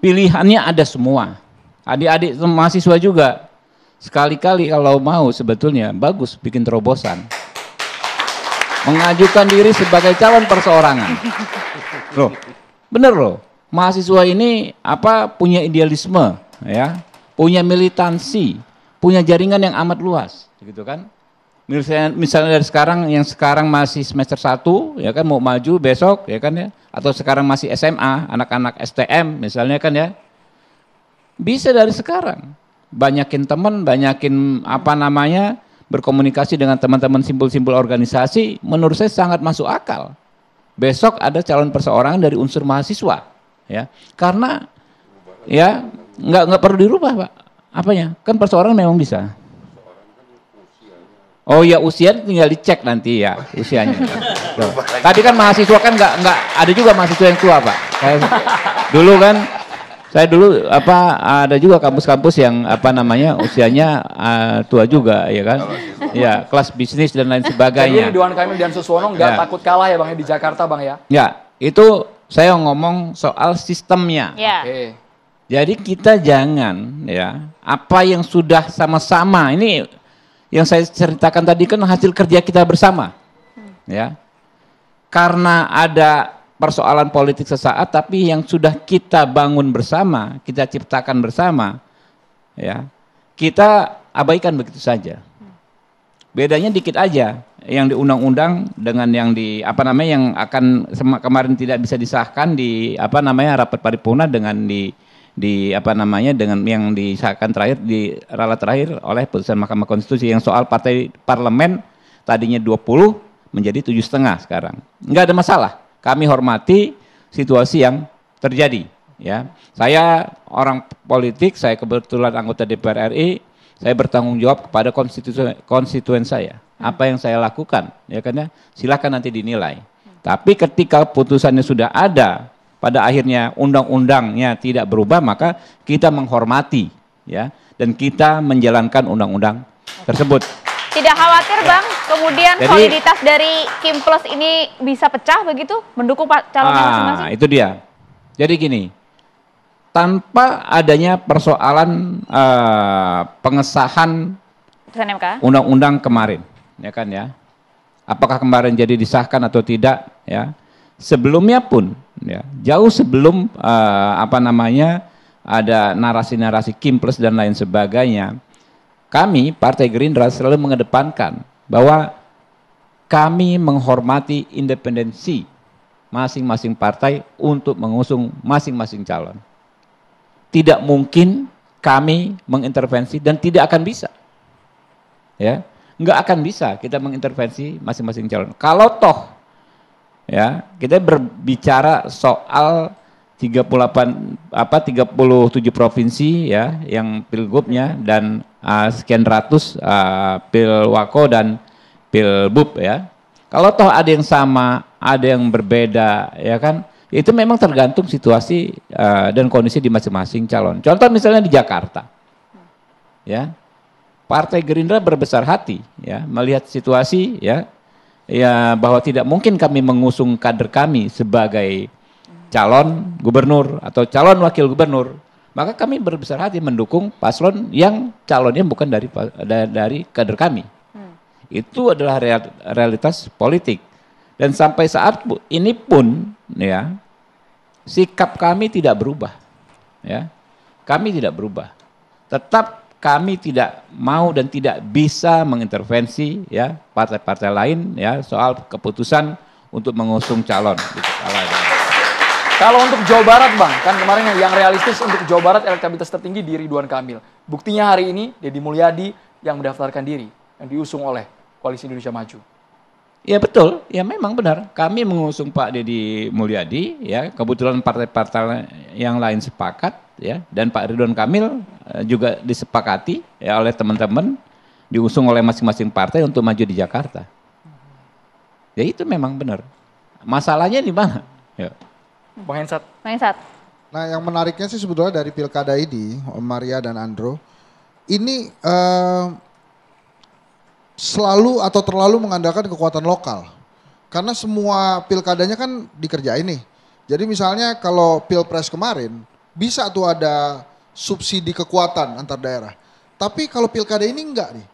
pilihannya ada semua. Adik-adik mahasiswa juga sekali-kali kalau mau sebetulnya bagus bikin terobosan. Mengajukan diri sebagai calon perseorangan. Loh, bener loh. Mahasiswa ini apa punya idealisme ya, punya militansi, punya jaringan yang amat luas, gitu kan? misalnya, misalnya dari sekarang yang sekarang masih semester 1 ya kan mau maju besok ya kan ya atau sekarang masih SMA anak-anak STM misalnya kan ya bisa dari sekarang banyakin teman banyakin apa namanya berkomunikasi dengan teman-teman simpul-simpul organisasi menurut saya sangat masuk akal besok ada calon perseorangan dari unsur mahasiswa ya karena ya nggak nggak perlu dirubah pak apanya kan perseorangan memang bisa Oh ya usia tinggal dicek nanti ya usianya. Tadi Tapi kan mahasiswa kan nggak nggak ada juga mahasiswa yang tua pak. Saya, dulu kan saya dulu apa ada juga kampus-kampus yang apa namanya usianya uh, tua juga ya kan ya kelas bisnis dan lain sebagainya jadi Duan Kamil dan Suswono nggak ya. takut kalah ya bang ya di Jakarta bang ya ya itu saya ngomong soal sistemnya ya. okay. jadi kita jangan ya apa yang sudah sama-sama ini yang saya ceritakan tadi kan hasil kerja kita bersama. Hmm. Ya. Karena ada persoalan politik sesaat tapi yang sudah kita bangun bersama, kita ciptakan bersama ya. Kita abaikan begitu saja. Bedanya dikit aja yang di undang-undang dengan yang di apa namanya yang akan kemarin tidak bisa disahkan di apa namanya rapat paripurna dengan di di apa namanya dengan yang disahkan terakhir di ralat terakhir oleh putusan Mahkamah Konstitusi yang soal partai parlemen tadinya 20 menjadi tujuh setengah sekarang. nggak ada masalah. Kami hormati situasi yang terjadi. Ya, saya orang politik, saya kebetulan anggota DPR RI, saya bertanggung jawab kepada konstituen, konstituen saya. Apa yang saya lakukan, ya kan ya, silakan nanti dinilai. Tapi ketika putusannya sudah ada, pada akhirnya undang-undangnya tidak berubah maka kita menghormati ya dan kita menjalankan undang-undang tersebut. Tidak khawatir bang, kemudian Jadi, soliditas dari Kim Plus ini bisa pecah begitu, mendukung calonnya ah, masing-masing? itu dia. Jadi gini, tanpa adanya persoalan uh, pengesahan undang-undang kemarin, ya kan ya, apakah kemarin jadi disahkan atau tidak, ya sebelumnya pun Ya, jauh sebelum uh, apa namanya ada narasi-narasi Kim plus dan lain sebagainya. Kami Partai Gerindra selalu mengedepankan bahwa kami menghormati independensi masing-masing partai untuk mengusung masing-masing calon. Tidak mungkin kami mengintervensi dan tidak akan bisa. Ya, nggak akan bisa kita mengintervensi masing-masing calon. Kalau toh ya kita berbicara soal 38 apa 37 provinsi ya yang pilgubnya dan uh, sekian ratus uh, ah, pilwako dan pilbub ya kalau toh ada yang sama ada yang berbeda ya kan itu memang tergantung situasi uh, dan kondisi di masing-masing calon contoh misalnya di Jakarta ya Partai Gerindra berbesar hati ya melihat situasi ya ya bahwa tidak mungkin kami mengusung kader kami sebagai calon gubernur atau calon wakil gubernur, maka kami berbesar hati mendukung paslon yang calonnya bukan dari dari kader kami. Hmm. Itu adalah realitas politik. Dan sampai saat ini pun ya sikap kami tidak berubah. Ya. Kami tidak berubah. Tetap kami tidak mau dan tidak bisa mengintervensi ya partai-partai lain ya soal keputusan untuk mengusung calon. Gitu, Kalau untuk Jawa Barat bang, kan kemarin yang realistis untuk Jawa Barat elektabilitas tertinggi di Ridwan Kamil. Buktinya hari ini Deddy Mulyadi yang mendaftarkan diri, yang diusung oleh Koalisi Indonesia Maju. Ya betul, ya memang benar. Kami mengusung Pak Deddy Mulyadi, ya kebetulan partai-partai yang lain sepakat, ya dan Pak Ridwan Kamil eh, juga disepakati ya oleh teman-teman diusung oleh masing-masing partai untuk maju di Jakarta. Ya itu memang benar. Masalahnya di mana? Ya. Bang Hensat. Bang Hensat. Nah yang menariknya sih sebetulnya dari pilkada ini, Maria dan Andro, ini uh, selalu atau terlalu mengandalkan kekuatan lokal. Karena semua pilkadanya kan dikerjain nih. Jadi misalnya kalau pilpres kemarin bisa tuh ada subsidi kekuatan antar daerah. Tapi kalau pilkada ini enggak nih.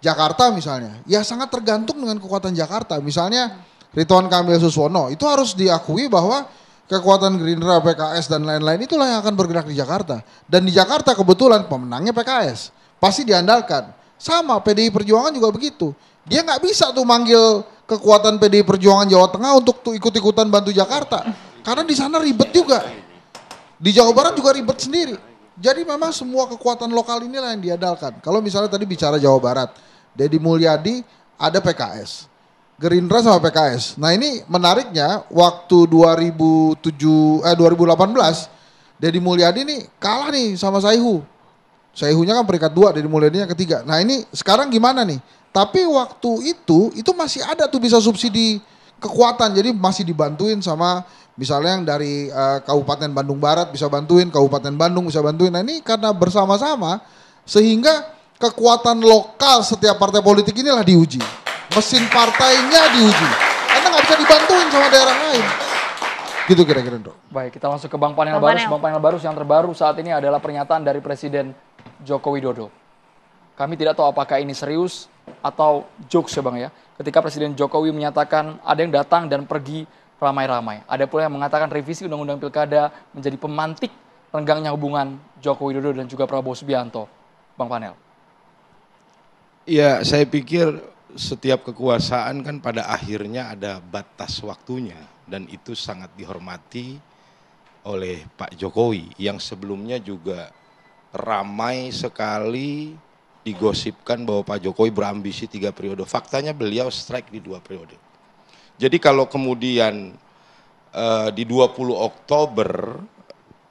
Jakarta misalnya, ya sangat tergantung dengan kekuatan Jakarta. Misalnya Ridwan Kamil Suswono itu harus diakui bahwa kekuatan Gerindra, PKS dan lain-lain itulah yang akan bergerak di Jakarta. Dan di Jakarta kebetulan pemenangnya PKS, pasti diandalkan. Sama PDI Perjuangan juga begitu. Dia nggak bisa tuh manggil kekuatan PDI Perjuangan Jawa Tengah untuk tuh ikut-ikutan bantu Jakarta. Karena di sana ribet juga. Di Jawa Barat juga ribet sendiri. Jadi memang semua kekuatan lokal inilah yang diadalkan. Kalau misalnya tadi bicara Jawa Barat, Deddy Mulyadi ada PKS. Gerindra sama PKS. Nah ini menariknya waktu 2007 eh 2018 Deddy Mulyadi nih kalah nih sama Saihu Sehunya kan peringkat dua dari mulainya yang ketiga. Nah ini sekarang gimana nih? Tapi waktu itu itu masih ada tuh bisa subsidi kekuatan. Jadi masih dibantuin sama misalnya yang dari uh, Kabupaten Bandung Barat bisa bantuin, Kabupaten Bandung bisa bantuin. Nah ini karena bersama-sama sehingga kekuatan lokal setiap partai politik inilah diuji. Mesin partainya diuji. Karena nggak bisa dibantuin sama daerah lain. Gitu kira-kira, Dok. Baik, kita langsung ke Bang Panel Bang Barus. Bang Panel Barus yang terbaru saat ini adalah pernyataan dari Presiden Joko Widodo. Kami tidak tahu apakah ini serius atau jokes ya Bang ya. Ketika Presiden Jokowi menyatakan ada yang datang dan pergi ramai-ramai. Ada pula yang mengatakan revisi Undang-Undang Pilkada menjadi pemantik renggangnya hubungan Joko Widodo dan juga Prabowo Subianto. Bang Panel. Ya, saya pikir setiap kekuasaan kan pada akhirnya ada batas waktunya dan itu sangat dihormati oleh Pak Jokowi yang sebelumnya juga ramai sekali digosipkan bahwa Pak Jokowi berambisi tiga periode. Faktanya beliau strike di dua periode. Jadi kalau kemudian eh, di 20 Oktober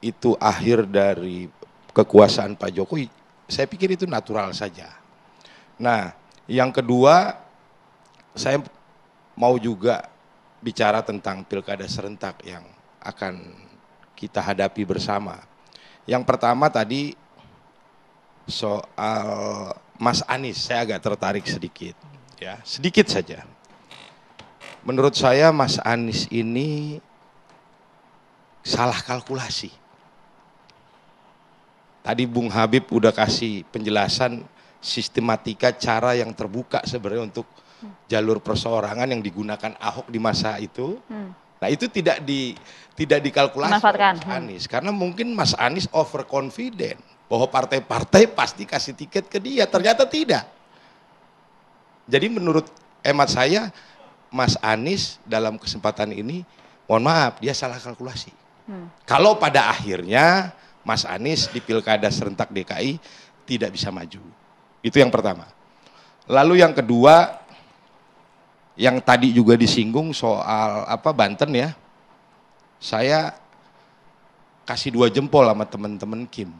itu akhir dari kekuasaan Pak Jokowi, saya pikir itu natural saja. Nah, yang kedua saya mau juga bicara tentang pilkada serentak yang akan kita hadapi bersama. Yang pertama tadi soal Mas Anies saya agak tertarik sedikit ya sedikit saja menurut saya Mas Anies ini salah kalkulasi tadi Bung Habib udah kasih penjelasan sistematika cara yang terbuka sebenarnya untuk jalur perseorangan yang digunakan Ahok di masa itu hmm. Nah itu tidak di tidak dikalkulasi Mas Anies hmm. karena mungkin Mas Anies overconfident bahwa partai-partai pasti kasih tiket ke dia. Ternyata tidak. Jadi menurut hemat saya, Mas Anies dalam kesempatan ini, mohon maaf, dia salah kalkulasi. Hmm. Kalau pada akhirnya Mas Anies di pilkada serentak DKI tidak bisa maju. Itu yang pertama. Lalu yang kedua, yang tadi juga disinggung soal apa Banten ya, saya kasih dua jempol sama teman-teman Kim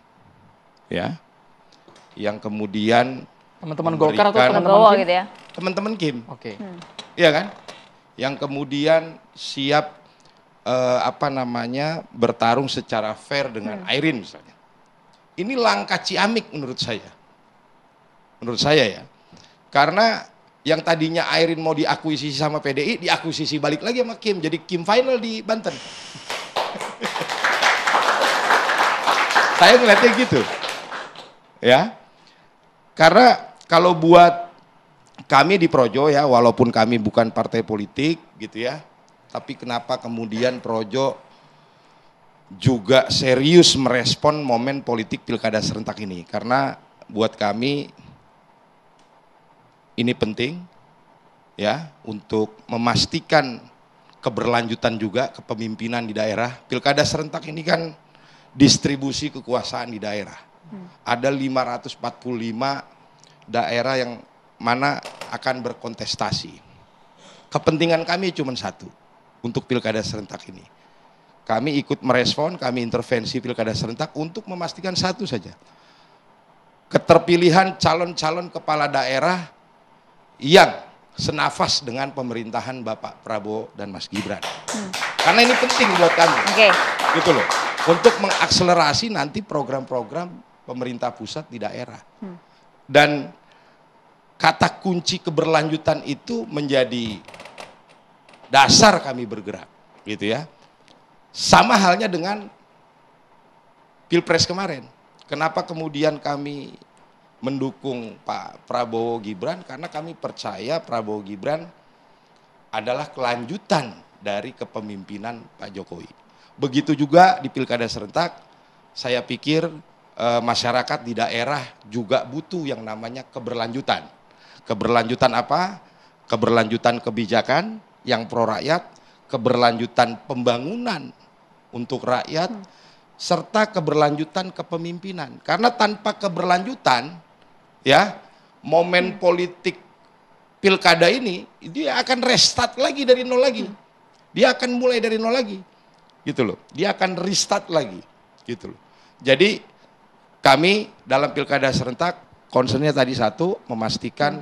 ya yang kemudian teman-teman Golkar atau teman-teman Kim? gitu ya? Teman-teman Kim. Oke. Okay. Hmm. Iya kan? Yang kemudian siap uh, apa namanya bertarung secara fair dengan hmm. Airin misalnya. Ini langkah ciamik menurut saya. Menurut saya ya. Karena yang tadinya Airin mau diakuisisi sama PDI, diakuisisi balik lagi sama Kim. Jadi Kim final di Banten. saya ngeliatnya gitu ya. Karena kalau buat kami di Projo ya, walaupun kami bukan partai politik gitu ya, tapi kenapa kemudian Projo juga serius merespon momen politik pilkada serentak ini? Karena buat kami ini penting ya untuk memastikan keberlanjutan juga kepemimpinan di daerah. Pilkada serentak ini kan distribusi kekuasaan di daerah Hmm. ada 545 daerah yang mana akan berkontestasi. Kepentingan kami cuma satu untuk pilkada serentak ini. Kami ikut merespon, kami intervensi pilkada serentak untuk memastikan satu saja. Keterpilihan calon-calon kepala daerah yang senafas dengan pemerintahan Bapak Prabowo dan Mas Gibran. Hmm. Karena ini penting buat kami. Okay. Gitu loh. Untuk mengakselerasi nanti program-program pemerintah pusat di daerah. Hmm. Dan kata kunci keberlanjutan itu menjadi dasar kami bergerak, gitu ya. Sama halnya dengan Pilpres kemarin. Kenapa kemudian kami mendukung Pak Prabowo Gibran? Karena kami percaya Prabowo Gibran adalah kelanjutan dari kepemimpinan Pak Jokowi. Begitu juga di Pilkada serentak, saya pikir Eh, masyarakat di daerah juga butuh yang namanya keberlanjutan. Keberlanjutan apa? Keberlanjutan kebijakan yang pro rakyat, keberlanjutan pembangunan untuk rakyat, serta keberlanjutan kepemimpinan. Karena tanpa keberlanjutan, ya momen hmm. politik pilkada ini dia akan restart lagi dari nol lagi. Hmm. Dia akan mulai dari nol lagi. Gitu loh. Dia akan restart lagi. Gitu loh. Jadi kami dalam pilkada serentak concernnya tadi satu memastikan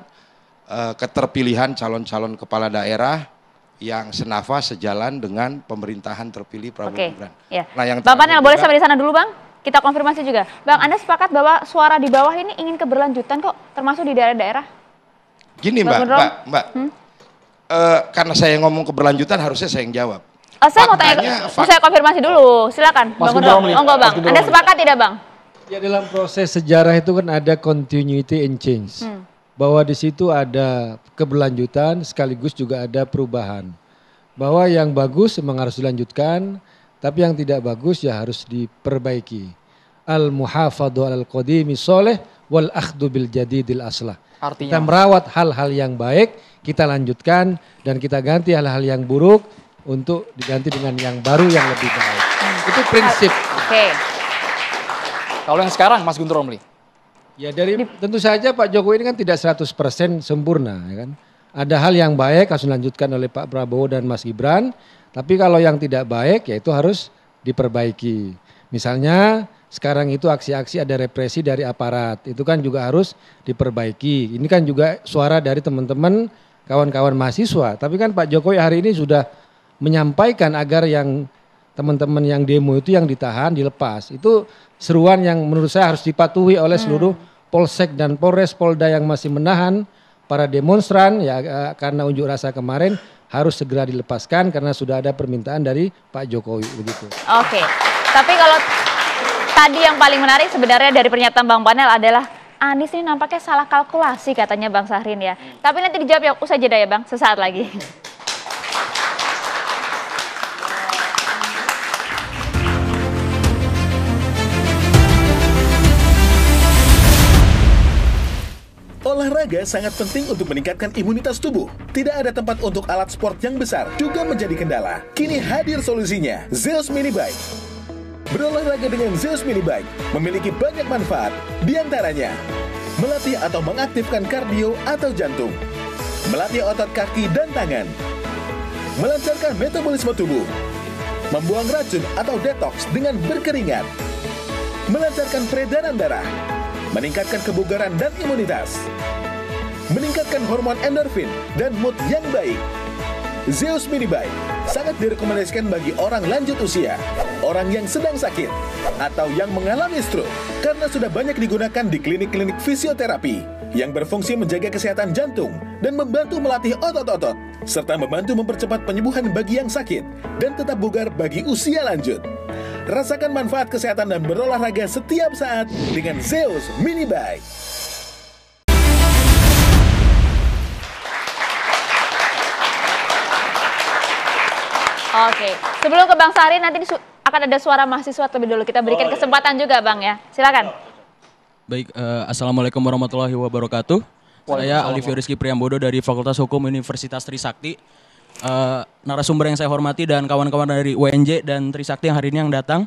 uh, keterpilihan calon-calon kepala daerah yang senafas sejalan dengan pemerintahan terpilih Prabowo okay. Gibran. Ya. Nah, yang bapak Nel boleh sampai di sana dulu, Bang. Kita konfirmasi juga. Bang, Anda sepakat bahwa suara di bawah ini ingin keberlanjutan kok, termasuk di daerah-daerah? Gini, Mbak, Mbak, Mbak, Mbak. Hmm? Uh, karena saya ngomong keberlanjutan harusnya saya yang jawab. Oh, saya Faktanya, mau tanya, saya konfirmasi dulu. Silakan, Mas Bang Oh, enggak, Bang. Anda sepakat tidak, Bang? Ya dalam proses sejarah itu kan ada continuity and change. Hmm. Bahwa di situ ada keberlanjutan sekaligus juga ada perubahan. Bahwa yang bagus memang harus dilanjutkan, tapi yang tidak bagus ya harus diperbaiki. Al muhafadu al qadimi soleh wal akhdu bil jadidil aslah. Artinya kita merawat hal-hal yang baik, kita lanjutkan dan kita ganti hal-hal yang buruk untuk diganti dengan yang baru yang lebih baik. Hmm. Itu prinsip. Oke. Okay. Kalau yang sekarang Mas Guntur Romli. Ya dari tentu saja Pak Jokowi ini kan tidak 100% sempurna ya kan. Ada hal yang baik harus dilanjutkan oleh Pak Prabowo dan Mas Gibran, tapi kalau yang tidak baik ya itu harus diperbaiki. Misalnya sekarang itu aksi-aksi ada represi dari aparat, itu kan juga harus diperbaiki. Ini kan juga suara dari teman-teman kawan-kawan mahasiswa. Tapi kan Pak Jokowi hari ini sudah menyampaikan agar yang teman-teman yang demo itu yang ditahan dilepas. Itu seruan yang menurut saya harus dipatuhi oleh hmm. seluruh polsek dan polres polda yang masih menahan para demonstran ya eh, karena unjuk rasa kemarin harus segera dilepaskan karena sudah ada permintaan dari Pak Jokowi begitu. Oke. Okay. Tapi kalau tadi yang paling menarik sebenarnya dari pernyataan Bang Panel adalah Anies ini nampaknya salah kalkulasi katanya Bang Sahrin ya. Hmm. Tapi nanti dijawab ya usah jeda ya Bang, sesaat lagi. Olahraga sangat penting untuk meningkatkan imunitas tubuh. Tidak ada tempat untuk alat sport yang besar juga menjadi kendala. Kini hadir solusinya, Zeus Mini Bike. Berolahraga dengan Zeus Mini Bike memiliki banyak manfaat, diantaranya melatih atau mengaktifkan kardio atau jantung, melatih otot kaki dan tangan, melancarkan metabolisme tubuh, membuang racun atau detox dengan berkeringat, melancarkan peredaran darah, meningkatkan kebugaran dan imunitas meningkatkan hormon endorfin dan mood yang baik. Zeus Mini Bike sangat direkomendasikan bagi orang lanjut usia, orang yang sedang sakit, atau yang mengalami stroke karena sudah banyak digunakan di klinik-klinik fisioterapi yang berfungsi menjaga kesehatan jantung dan membantu melatih otot-otot, serta membantu mempercepat penyembuhan bagi yang sakit dan tetap bugar bagi usia lanjut. Rasakan manfaat kesehatan dan berolahraga setiap saat dengan Zeus Mini Bike. Oke, sebelum ke Bang Sari nanti akan ada suara mahasiswa terlebih dulu. Kita berikan oh, iya. kesempatan juga Bang ya. Silakan. Baik, uh, Assalamualaikum warahmatullahi wabarakatuh. Saya Alif Rizky Priambodo dari Fakultas Hukum Universitas Trisakti. Uh, narasumber yang saya hormati dan kawan-kawan dari UNJ dan Trisakti yang hari ini yang datang.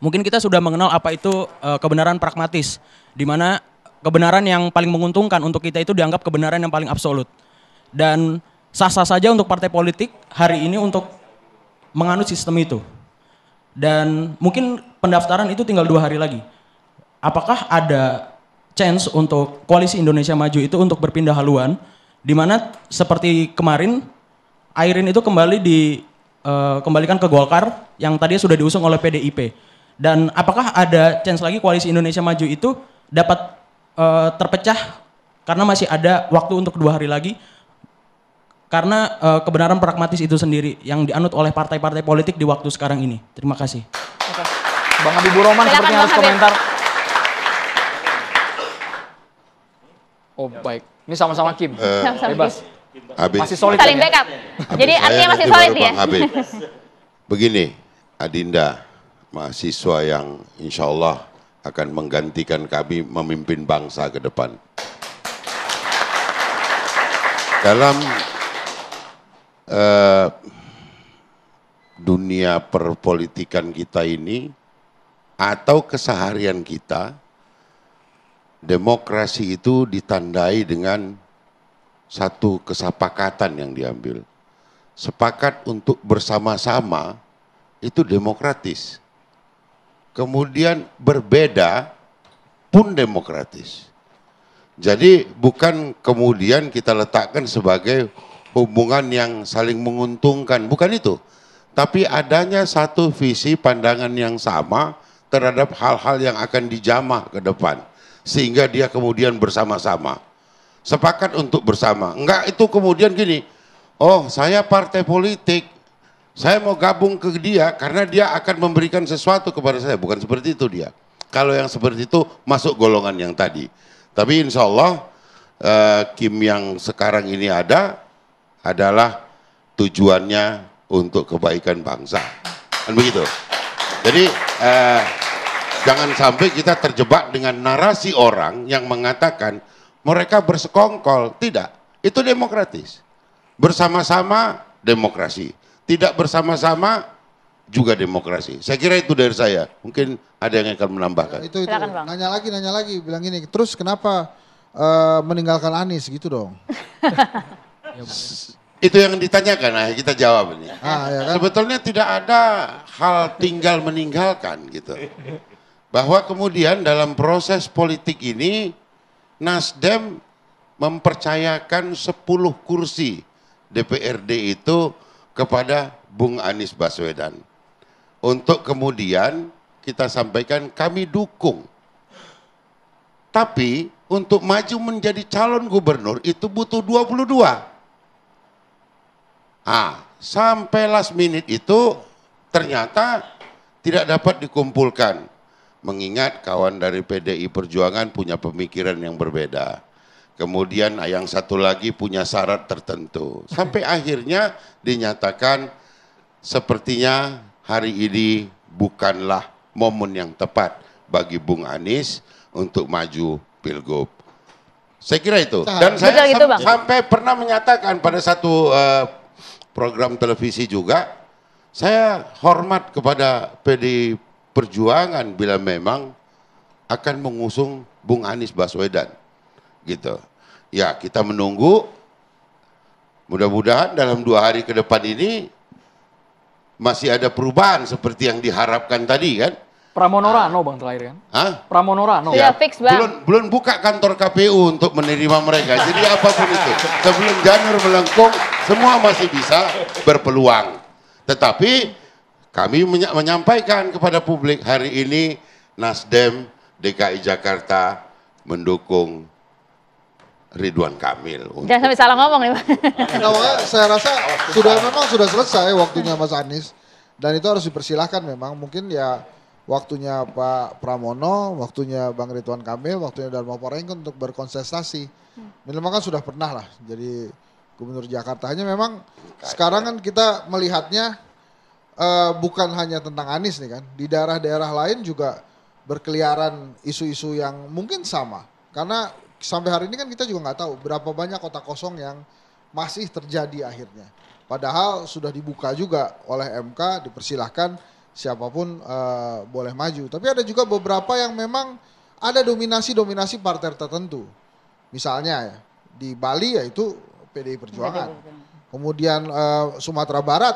Mungkin kita sudah mengenal apa itu uh, kebenaran pragmatis, di mana kebenaran yang paling menguntungkan untuk kita itu dianggap kebenaran yang paling absolut. Dan sah-sah saja untuk partai politik hari ini untuk menganut sistem itu. Dan mungkin pendaftaran itu tinggal dua hari lagi. Apakah ada chance untuk koalisi Indonesia Maju itu untuk berpindah haluan? di mana seperti kemarin, Airin itu kembali di uh, kembalikan ke Golkar yang tadi sudah diusung oleh PDIP. Dan apakah ada chance lagi koalisi Indonesia Maju itu dapat uh, terpecah karena masih ada waktu untuk dua hari lagi karena uh, kebenaran pragmatis itu sendiri yang dianut oleh partai-partai politik di waktu sekarang ini. Terima kasih. Oke. Bang Habibur Rahman sepertinya harus Habib. komentar. Oh baik, ini sama-sama Kim. Uh, sama-sama Bebas. Eh, Habib. Masih solid. Saling backup. Ya? Jadi artinya masih solid ya. Habib. Begini, Adinda, mahasiswa yang insya Allah akan menggantikan kami memimpin bangsa ke depan. Dalam eh, dunia perpolitikan kita ini atau keseharian kita demokrasi itu ditandai dengan satu kesepakatan yang diambil. Sepakat untuk bersama-sama itu demokratis. Kemudian berbeda pun demokratis. Jadi bukan kemudian kita letakkan sebagai hubungan yang saling menguntungkan, bukan itu. Tapi adanya satu visi pandangan yang sama terhadap hal-hal yang akan dijamah ke depan. Sehingga dia kemudian bersama-sama. Sepakat untuk bersama. Enggak itu kemudian gini, oh saya partai politik, saya mau gabung ke dia karena dia akan memberikan sesuatu kepada saya. Bukan seperti itu dia. Kalau yang seperti itu masuk golongan yang tadi. Tapi insya Allah uh, Kim yang sekarang ini ada adalah tujuannya untuk kebaikan bangsa. Kan begitu. Jadi eh, jangan sampai kita terjebak dengan narasi orang yang mengatakan mereka bersekongkol. Tidak, itu demokratis. Bersama-sama demokrasi. Tidak bersama-sama juga demokrasi. Saya kira itu dari saya. Mungkin ada yang akan menambahkan. itu itu. Silakan, bang. Nanya lagi, nanya lagi. Bilang ini terus kenapa uh, meninggalkan Anies gitu dong? Ya, ya. Itu yang ditanyakan, nah kita jawab ini. Ah, ya kan? Sebetulnya tidak ada hal tinggal meninggalkan gitu. Bahwa kemudian dalam proses politik ini Nasdem mempercayakan 10 kursi DPRD itu kepada Bung Anies Baswedan. Untuk kemudian kita sampaikan kami dukung. Tapi untuk maju menjadi calon gubernur itu butuh 22. Ah, sampai last minute itu ternyata tidak dapat dikumpulkan. Mengingat kawan dari PDI Perjuangan punya pemikiran yang berbeda. Kemudian yang satu lagi punya syarat tertentu. Sampai akhirnya dinyatakan sepertinya hari ini bukanlah momen yang tepat bagi Bung Anies untuk maju Pilgub. Saya kira itu. Dan saya gitu, sam bang. sampai pernah menyatakan pada satu uh, program televisi juga. Saya hormat kepada PD Perjuangan bila memang akan mengusung Bung Anies Baswedan. Gitu. Ya, kita menunggu mudah-mudahan dalam dua hari ke depan ini masih ada perubahan seperti yang diharapkan tadi kan. Pramono Rano bang terakhir kan? Hah? Pramono Rano. Iya, ya, fix bang. Belum, belum buka kantor KPU untuk menerima mereka. Jadi apapun itu, sebelum janur melengkung, semua masih bisa berpeluang. Tetapi kami menyampaikan kepada publik hari ini Nasdem DKI Jakarta mendukung Ridwan Kamil. Untuk... Jangan sampai salah ngomong nih Pak. Nah, saya rasa sudah memang sudah selesai waktunya Mas Anies. Dan itu harus dipersilahkan memang. Mungkin ya waktunya Pak Pramono, waktunya Bang Ridwan Kamil, waktunya Darmo Porengkon untuk berkonsentrasi. Minimal kan sudah pernah lah. Jadi Gubernur Jakarta. Hanya memang sekarang kan kita melihatnya uh, bukan hanya tentang Anies nih kan. Di daerah-daerah lain juga berkeliaran isu-isu yang mungkin sama. Karena sampai hari ini kan kita juga nggak tahu berapa banyak kota kosong yang masih terjadi akhirnya. Padahal sudah dibuka juga oleh MK, dipersilahkan siapapun uh, boleh maju. Tapi ada juga beberapa yang memang ada dominasi-dominasi partai tertentu. Misalnya ya, di Bali yaitu PDI Perjuangan. Kemudian uh, Sumatera Barat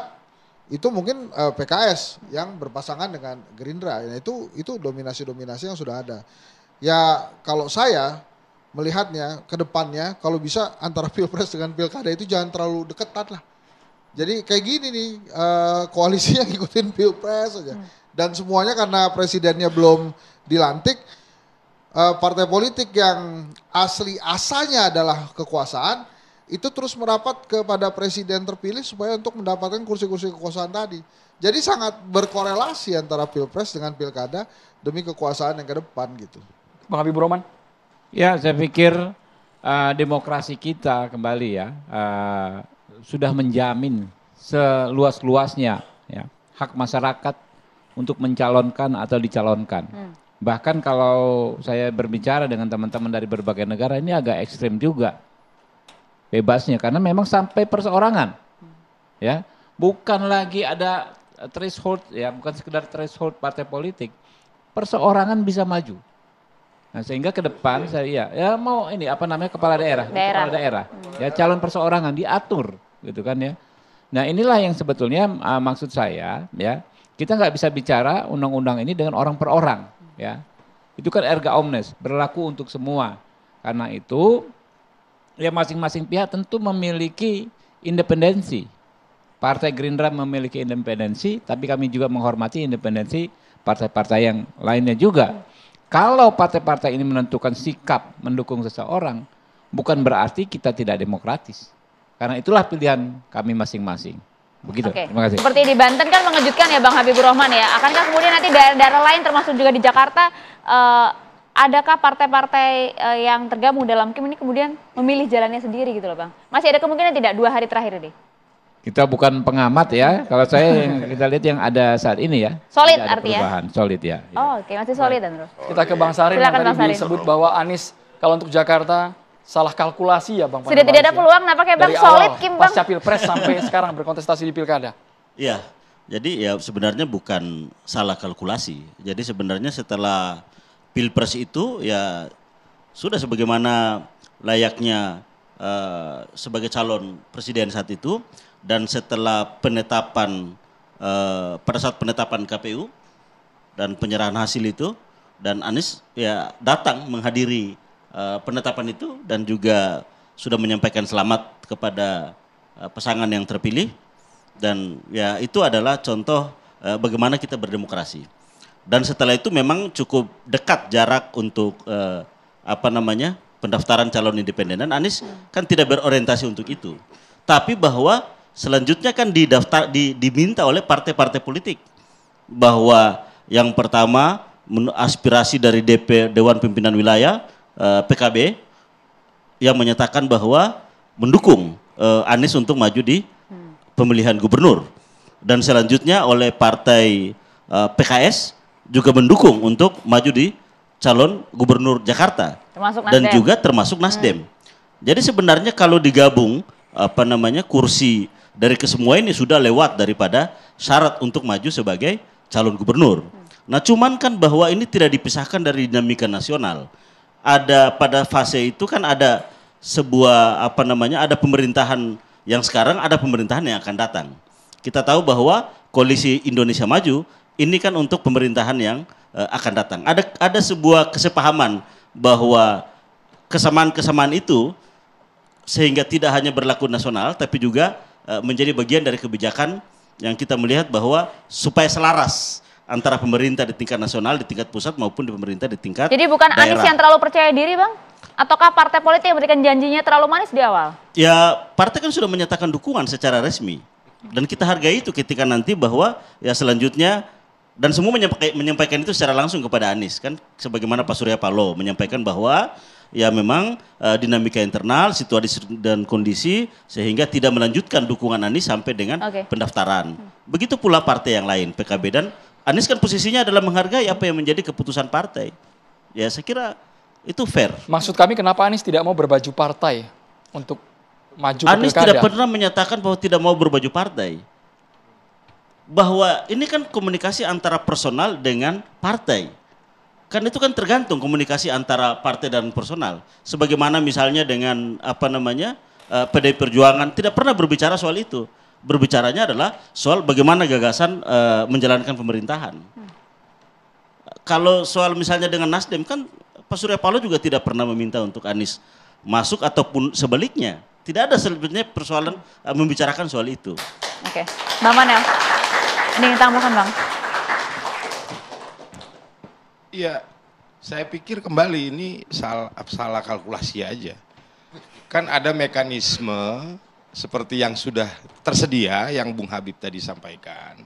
itu mungkin uh, eh, PKS yang berpasangan dengan Gerindra. Nah, itu itu dominasi-dominasi yang sudah ada. Ya kalau saya melihatnya ke depannya kalau bisa antara pilpres dengan pilkada itu jangan terlalu deketan lah. Jadi kayak gini nih uh, yang ngikutin pilpres aja. Hmm. Dan semuanya karena presidennya belum dilantik, partai politik yang asli asalnya adalah kekuasaan itu terus merapat kepada presiden terpilih supaya untuk mendapatkan kursi-kursi kekuasaan tadi. Jadi sangat berkorelasi antara pilpres dengan pilkada demi kekuasaan yang ke depan gitu. Bang Habibur Rahman? Ya saya pikir uh, demokrasi kita kembali ya uh, sudah menjamin seluas-luasnya ya hak masyarakat untuk mencalonkan atau dicalonkan. Hmm. Bahkan kalau saya berbicara dengan teman-teman dari berbagai negara ini agak ekstrim juga bebasnya karena memang sampai perseorangan. Ya, bukan lagi ada threshold ya, bukan sekedar threshold partai politik. Perseorangan bisa maju. Nah, sehingga ke depan iya. saya ya, ya mau ini apa namanya kepala daerah, daerah. kepala daerah. Ya calon perseorangan diatur gitu kan ya. Nah, inilah yang sebetulnya uh, maksud saya ya. Kita nggak bisa bicara undang-undang ini dengan orang per orang ya. Itu kan erga omnes, berlaku untuk semua. Karena itu ya masing-masing pihak tentu memiliki independensi. Partai Gerindra memiliki independensi, tapi kami juga menghormati independensi partai-partai yang lainnya juga. Kalau partai-partai ini menentukan sikap mendukung seseorang, bukan berarti kita tidak demokratis. Karena itulah pilihan kami masing-masing. Begitu. Oke. Terima kasih. Seperti di Banten kan mengejutkan ya Bang Habibur Rahman ya. Akankah kemudian nanti daerah-daerah lain termasuk juga di Jakarta uh, adakah partai-partai eh, yang tergabung dalam KIM ini kemudian memilih jalannya sendiri gitu loh Bang? Masih ada kemungkinan tidak dua hari terakhir ini? Kita bukan pengamat ya, kalau saya yang kita lihat yang ada saat ini ya. Solid artinya? Perubahan, solid ya. ya. Oh oke, okay. masih solid dan terus. Kita ke Bang Sarin Silakan yang tadi disebut bahwa Anies kalau untuk Jakarta salah kalkulasi ya Bang. Sudah tidak ada peluang, kenapa kayak Bang solid awal, Kim Bang? Dari Pilpres sampai sekarang berkontestasi di Pilkada. Iya, jadi ya sebenarnya bukan salah kalkulasi. Jadi sebenarnya setelah pilpres itu ya sudah sebagaimana layaknya uh, sebagai calon presiden saat itu dan setelah penetapan uh, pada saat penetapan KPU dan penyerahan hasil itu dan Anies ya datang menghadiri uh, penetapan itu dan juga sudah menyampaikan selamat kepada uh, pasangan yang terpilih dan ya itu adalah contoh uh, bagaimana kita berdemokrasi. Dan setelah itu memang cukup dekat jarak untuk eh, apa namanya pendaftaran calon independen. Dan Anies kan tidak berorientasi untuk itu. Tapi bahwa selanjutnya kan didaftar, di, diminta oleh partai-partai politik bahwa yang pertama aspirasi dari DP Dewan Pimpinan Wilayah eh, PKB yang menyatakan bahwa mendukung eh, Anies untuk maju di hmm. pemilihan gubernur dan selanjutnya oleh partai eh, PKS juga mendukung untuk maju di calon gubernur Jakarta termasuk dan Nasdem. juga termasuk Nasdem. Hmm. Jadi sebenarnya kalau digabung apa namanya kursi dari kesemua ini sudah lewat daripada syarat untuk maju sebagai calon gubernur. Hmm. Nah, cuman kan bahwa ini tidak dipisahkan dari dinamika nasional. Ada pada fase itu kan ada sebuah apa namanya ada pemerintahan yang sekarang ada pemerintahan yang akan datang. Kita tahu bahwa koalisi Indonesia Maju ini kan untuk pemerintahan yang uh, akan datang. Ada ada sebuah kesepahaman bahwa kesamaan-kesamaan itu sehingga tidak hanya berlaku nasional tapi juga uh, menjadi bagian dari kebijakan yang kita melihat bahwa supaya selaras antara pemerintah di tingkat nasional, di tingkat pusat maupun di pemerintah di tingkat Jadi bukan daerah. Anies yang terlalu percaya diri, Bang? Ataukah partai politik yang memberikan janjinya terlalu manis di awal? Ya, partai kan sudah menyatakan dukungan secara resmi. Dan kita hargai itu ketika nanti bahwa ya selanjutnya dan semua menyampaikan itu secara langsung kepada Anies kan sebagaimana Pak Surya Paloh menyampaikan bahwa ya memang uh, dinamika internal situasi dan kondisi sehingga tidak melanjutkan dukungan Anies sampai dengan okay. pendaftaran begitu pula partai yang lain PKB dan Anies kan posisinya adalah menghargai apa yang menjadi keputusan partai ya saya kira itu fair maksud kami kenapa Anies tidak mau berbaju partai untuk maju Anies tidak pernah menyatakan bahwa tidak mau berbaju partai bahwa ini kan komunikasi antara personal dengan partai. Kan itu kan tergantung komunikasi antara partai dan personal. Sebagaimana misalnya dengan apa namanya uh, PDI Perjuangan tidak pernah berbicara soal itu. Berbicaranya adalah soal bagaimana gagasan uh, menjalankan pemerintahan. Kalau soal misalnya dengan Nasdem kan Pak Surya Paloh juga tidak pernah meminta untuk Anies masuk ataupun sebaliknya. Tidak ada sebenarnya persoalan uh, membicarakan soal itu. Oke, okay. Mbak Manel. Ini tambahkan Bang. Iya, saya pikir kembali ini salah, salah kalkulasi aja. Kan ada mekanisme seperti yang sudah tersedia yang Bung Habib tadi sampaikan.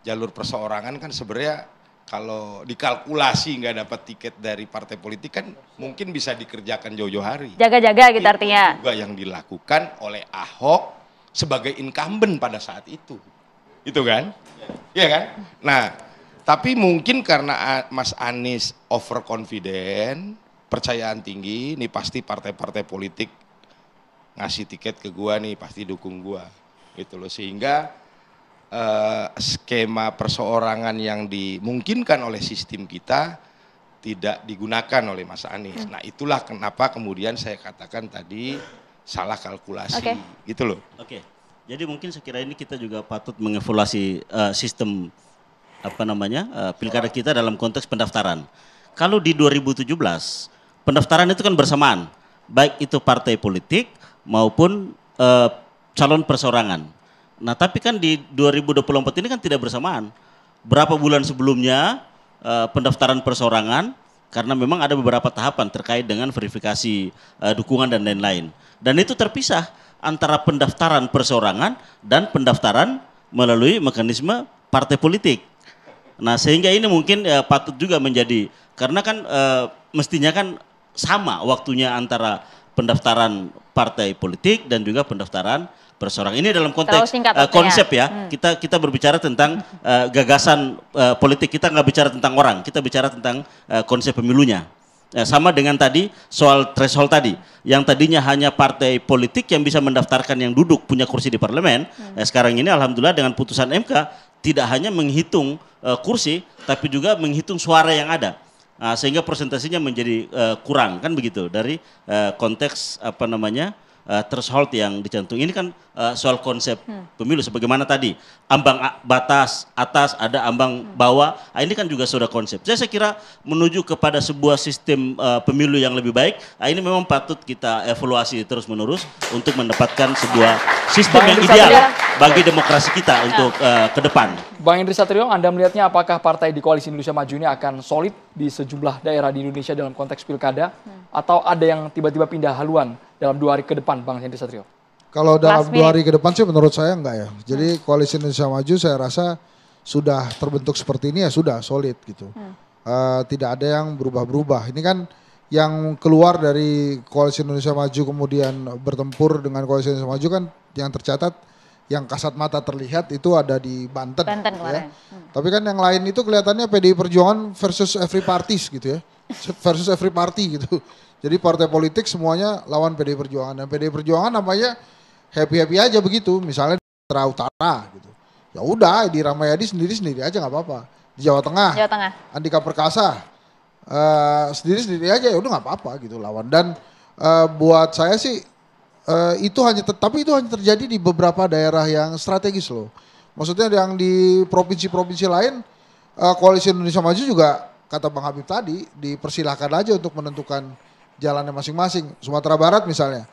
Jalur perseorangan kan sebenarnya kalau dikalkulasi nggak dapat tiket dari partai politik kan mungkin bisa dikerjakan jauh-jauh hari. Jaga-jaga gitu artinya. juga yang dilakukan oleh Ahok sebagai incumbent pada saat itu. Itu kan? Iya kan? Nah, tapi mungkin karena Mas Anies overconfident, percayaan tinggi, nih pasti partai-partai politik ngasih tiket ke gua nih, pasti dukung gua. Gitu loh, sehingga eh, skema perseorangan yang dimungkinkan oleh sistem kita tidak digunakan oleh Mas Anies. Hmm. Nah, itulah kenapa kemudian saya katakan tadi salah kalkulasi okay. gitu loh. Oke. Okay. Jadi mungkin sekiranya ini kita juga patut mengevaluasi uh, sistem apa namanya uh, pilkada kita dalam konteks pendaftaran. Kalau di 2017 pendaftaran itu kan bersamaan, baik itu partai politik maupun uh, calon perseorangan. Nah tapi kan di 2024 ini kan tidak bersamaan. Berapa bulan sebelumnya uh, pendaftaran perseorangan karena memang ada beberapa tahapan terkait dengan verifikasi uh, dukungan dan lain-lain. Dan itu terpisah antara pendaftaran perseorangan dan pendaftaran melalui mekanisme partai politik. Nah, sehingga ini mungkin ya, patut juga menjadi karena kan e, mestinya kan sama waktunya antara pendaftaran partai politik dan juga pendaftaran perseorangan. Ini dalam konteks eh, singkat, uh, ya? konsep ya. ya. Hmm. Kita kita berbicara tentang uh, gagasan uh, politik. Kita nggak bicara tentang orang. Kita bicara tentang uh, konsep pemilunya. Ya, sama dengan tadi soal threshold tadi, yang tadinya hanya partai politik yang bisa mendaftarkan yang duduk punya kursi di parlemen. Hmm. Ya, sekarang ini alhamdulillah dengan putusan MK tidak hanya menghitung uh, kursi, tapi juga menghitung suara yang ada. Nah, sehingga presentasinya menjadi uh, kurang kan begitu dari uh, konteks apa namanya? uh, threshold yang dicantum. Ini kan uh, soal konsep hmm. pemilu sebagaimana tadi ambang batas atas ada ambang hmm. bawah. Nah, ini kan juga sudah konsep. Jadi saya kira menuju kepada sebuah sistem uh, pemilu yang lebih baik. Nah, ini memang patut kita evaluasi terus-menerus untuk mendapatkan sebuah sistem Bang yang ideal Satria. bagi demokrasi kita untuk uh, ke depan. Bang Indri Satrio, Anda melihatnya apakah partai di koalisi Indonesia Maju ini akan solid di sejumlah daerah di Indonesia dalam konteks pilkada? Hmm atau ada yang tiba-tiba pindah haluan dalam dua hari ke depan Bang Hendri Satrio? Kalau dalam dua hari ke depan sih menurut saya enggak ya. Hmm. Jadi hmm. koalisi Indonesia Maju saya rasa sudah terbentuk seperti ini ya sudah solid gitu. Hmm. Uh, tidak ada yang berubah-berubah. Ini kan yang keluar dari koalisi Indonesia Maju kemudian bertempur dengan koalisi Indonesia Maju kan yang tercatat yang kasat mata terlihat itu ada di Banten. Banten gitu ya. hmm. Tapi kan yang lain itu kelihatannya PDI Perjuangan versus every parties gitu ya. Versus every party gitu. Jadi partai politik semuanya lawan PD Perjuangan dan PD Perjuangan namanya happy happy aja begitu. Misalnya di Sumatera Utara gitu. Ya udah di Ramayadi sendiri sendiri aja nggak apa-apa. Di Jawa Tengah, Jawa Tengah. Andika Perkasa uh, eh, sendiri sendiri aja ya udah nggak apa-apa gitu lawan. Dan uh, buat saya sih uh, itu hanya tapi itu hanya terjadi di beberapa daerah yang strategis loh. Maksudnya yang di provinsi-provinsi lain uh, koalisi Indonesia Maju juga kata Bang Habib tadi dipersilahkan aja untuk menentukan jalannya masing-masing. Sumatera Barat misalnya,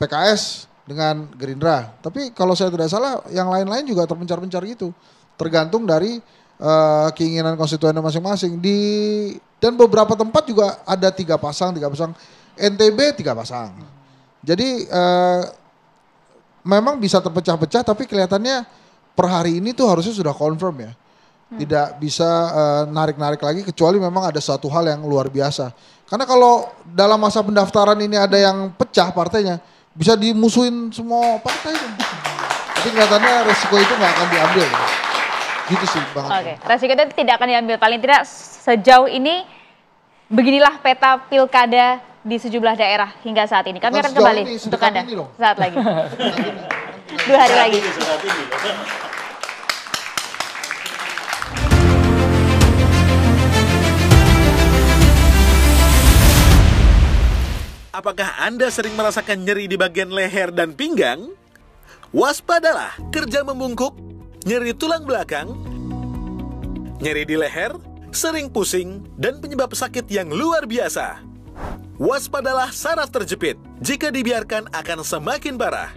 PKS dengan Gerindra. Tapi kalau saya tidak salah, yang lain-lain juga terpencar-pencar gitu. Tergantung dari uh, keinginan konstituennya masing-masing. Di dan beberapa tempat juga ada tiga pasang, tiga pasang. NTB tiga pasang. Jadi uh, memang bisa terpecah-pecah, tapi kelihatannya per hari ini tuh harusnya sudah confirm ya. Hmm. Tidak bisa eh, narik-narik uh, narik -narik lagi kecuali memang ada satu hal yang luar biasa karena kalau dalam masa pendaftaran ini ada yang pecah partainya, bisa dimusuhin semua partai. Tapi kelihatannya resiko itu nggak akan diambil. Gitu sih Bang. Oke, okay. resiko itu tidak akan diambil. Paling tidak sejauh ini beginilah peta pilkada di sejumlah daerah hingga saat ini. Kami akan kembali ini, untuk Anda saat lagi. Dua hari lagi. Apakah Anda sering merasakan nyeri di bagian leher dan pinggang? Waspadalah kerja membungkuk, nyeri tulang belakang, nyeri di leher, sering pusing, dan penyebab sakit yang luar biasa. Waspadalah saraf terjepit, jika dibiarkan akan semakin parah.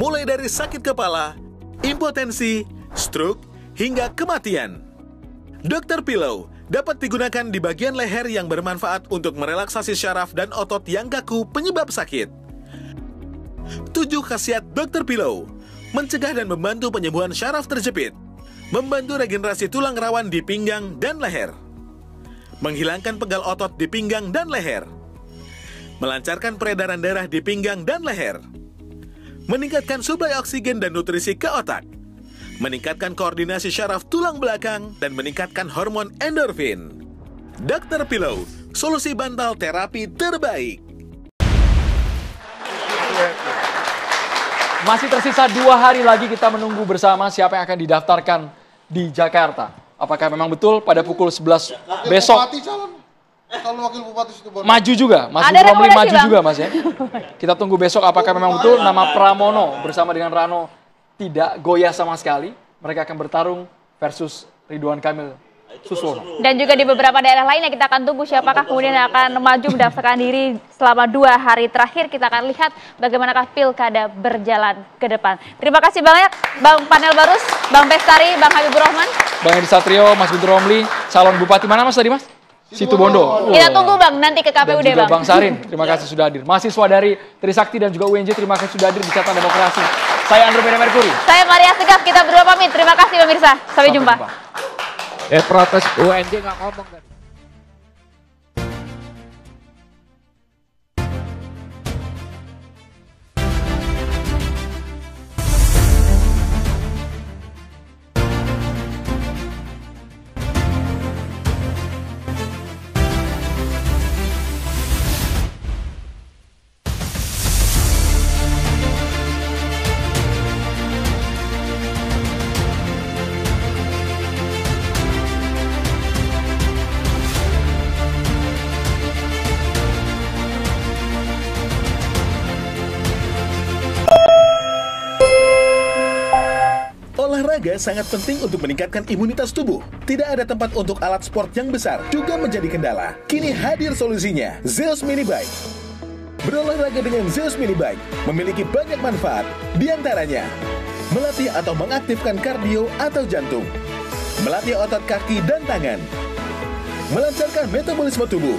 Mulai dari sakit kepala, impotensi, stroke, hingga kematian. Dokter Pillow dapat digunakan di bagian leher yang bermanfaat untuk merelaksasi syaraf dan otot yang kaku penyebab sakit. 7 khasiat Dr. Pillow Mencegah dan membantu penyembuhan syaraf terjepit Membantu regenerasi tulang rawan di pinggang dan leher Menghilangkan pegal otot di pinggang dan leher Melancarkan peredaran darah di pinggang dan leher Meningkatkan suplai oksigen dan nutrisi ke otak meningkatkan koordinasi syaraf tulang belakang, dan meningkatkan hormon endorfin. Dr. Pillow, solusi bantal terapi terbaik. Masih tersisa dua hari lagi kita menunggu bersama siapa yang akan didaftarkan di Jakarta. Apakah memang betul pada pukul 11 wakil besok? Bupati calon. Calon wakil bupati Situbondo. Maju juga, Mas Ada Romli maju bang. juga Mas ya. Kita tunggu besok apakah memang betul nama Pramono bersama dengan Rano tidak goyah sama sekali. Mereka akan bertarung versus Ridwan Kamil nah, Susono. Dan juga di beberapa daerah lain yang kita akan tunggu siapakah kemudian akan maju mendaftarkan diri selama dua hari terakhir. Kita akan lihat bagaimanakah pilkada berjalan ke depan. Terima kasih banyak Bang Panel Barus, Bang Pestari, Bang Habibur Rahman. Bang Edi Satrio, Mas Guntur Romli, calon bupati mana Mas tadi Mas? Situ Bondo. Kita tunggu Bang nanti ke KPUD Bang. Bang Sarin, terima kasih sudah hadir. Mahasiswa dari Trisakti dan juga UNJ, terima kasih sudah hadir di Catatan Demokrasi. Saya Andrew Beda Mercury. Saya Maria Segaf. Kita berdua pamit. Terima kasih pemirsa. Sampai, Sampai jumpa. jumpa. Eh protes UNJ nggak ngomong tadi. olahraga sangat penting untuk meningkatkan imunitas tubuh. Tidak ada tempat untuk alat sport yang besar juga menjadi kendala. Kini hadir solusinya, Zeus Mini Bike. Berolahraga dengan Zeus Mini Bike memiliki banyak manfaat, diantaranya melatih atau mengaktifkan kardio atau jantung, melatih otot kaki dan tangan, melancarkan metabolisme tubuh,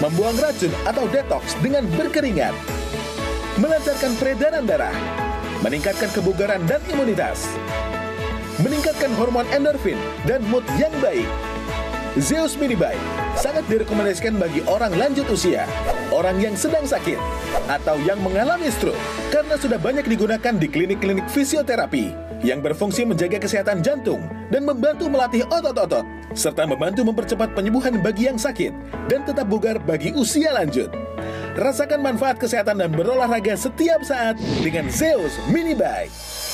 membuang racun atau detox dengan berkeringat, melancarkan peredaran darah, meningkatkan kebugaran dan imunitas meningkatkan hormon endorfin dan mood yang baik. Zeus Mini Bike sangat direkomendasikan bagi orang lanjut usia, orang yang sedang sakit, atau yang mengalami stroke karena sudah banyak digunakan di klinik-klinik fisioterapi yang berfungsi menjaga kesehatan jantung dan membantu melatih otot-otot, serta membantu mempercepat penyembuhan bagi yang sakit dan tetap bugar bagi usia lanjut. Rasakan manfaat kesehatan dan berolahraga setiap saat dengan Zeus Mini Bike.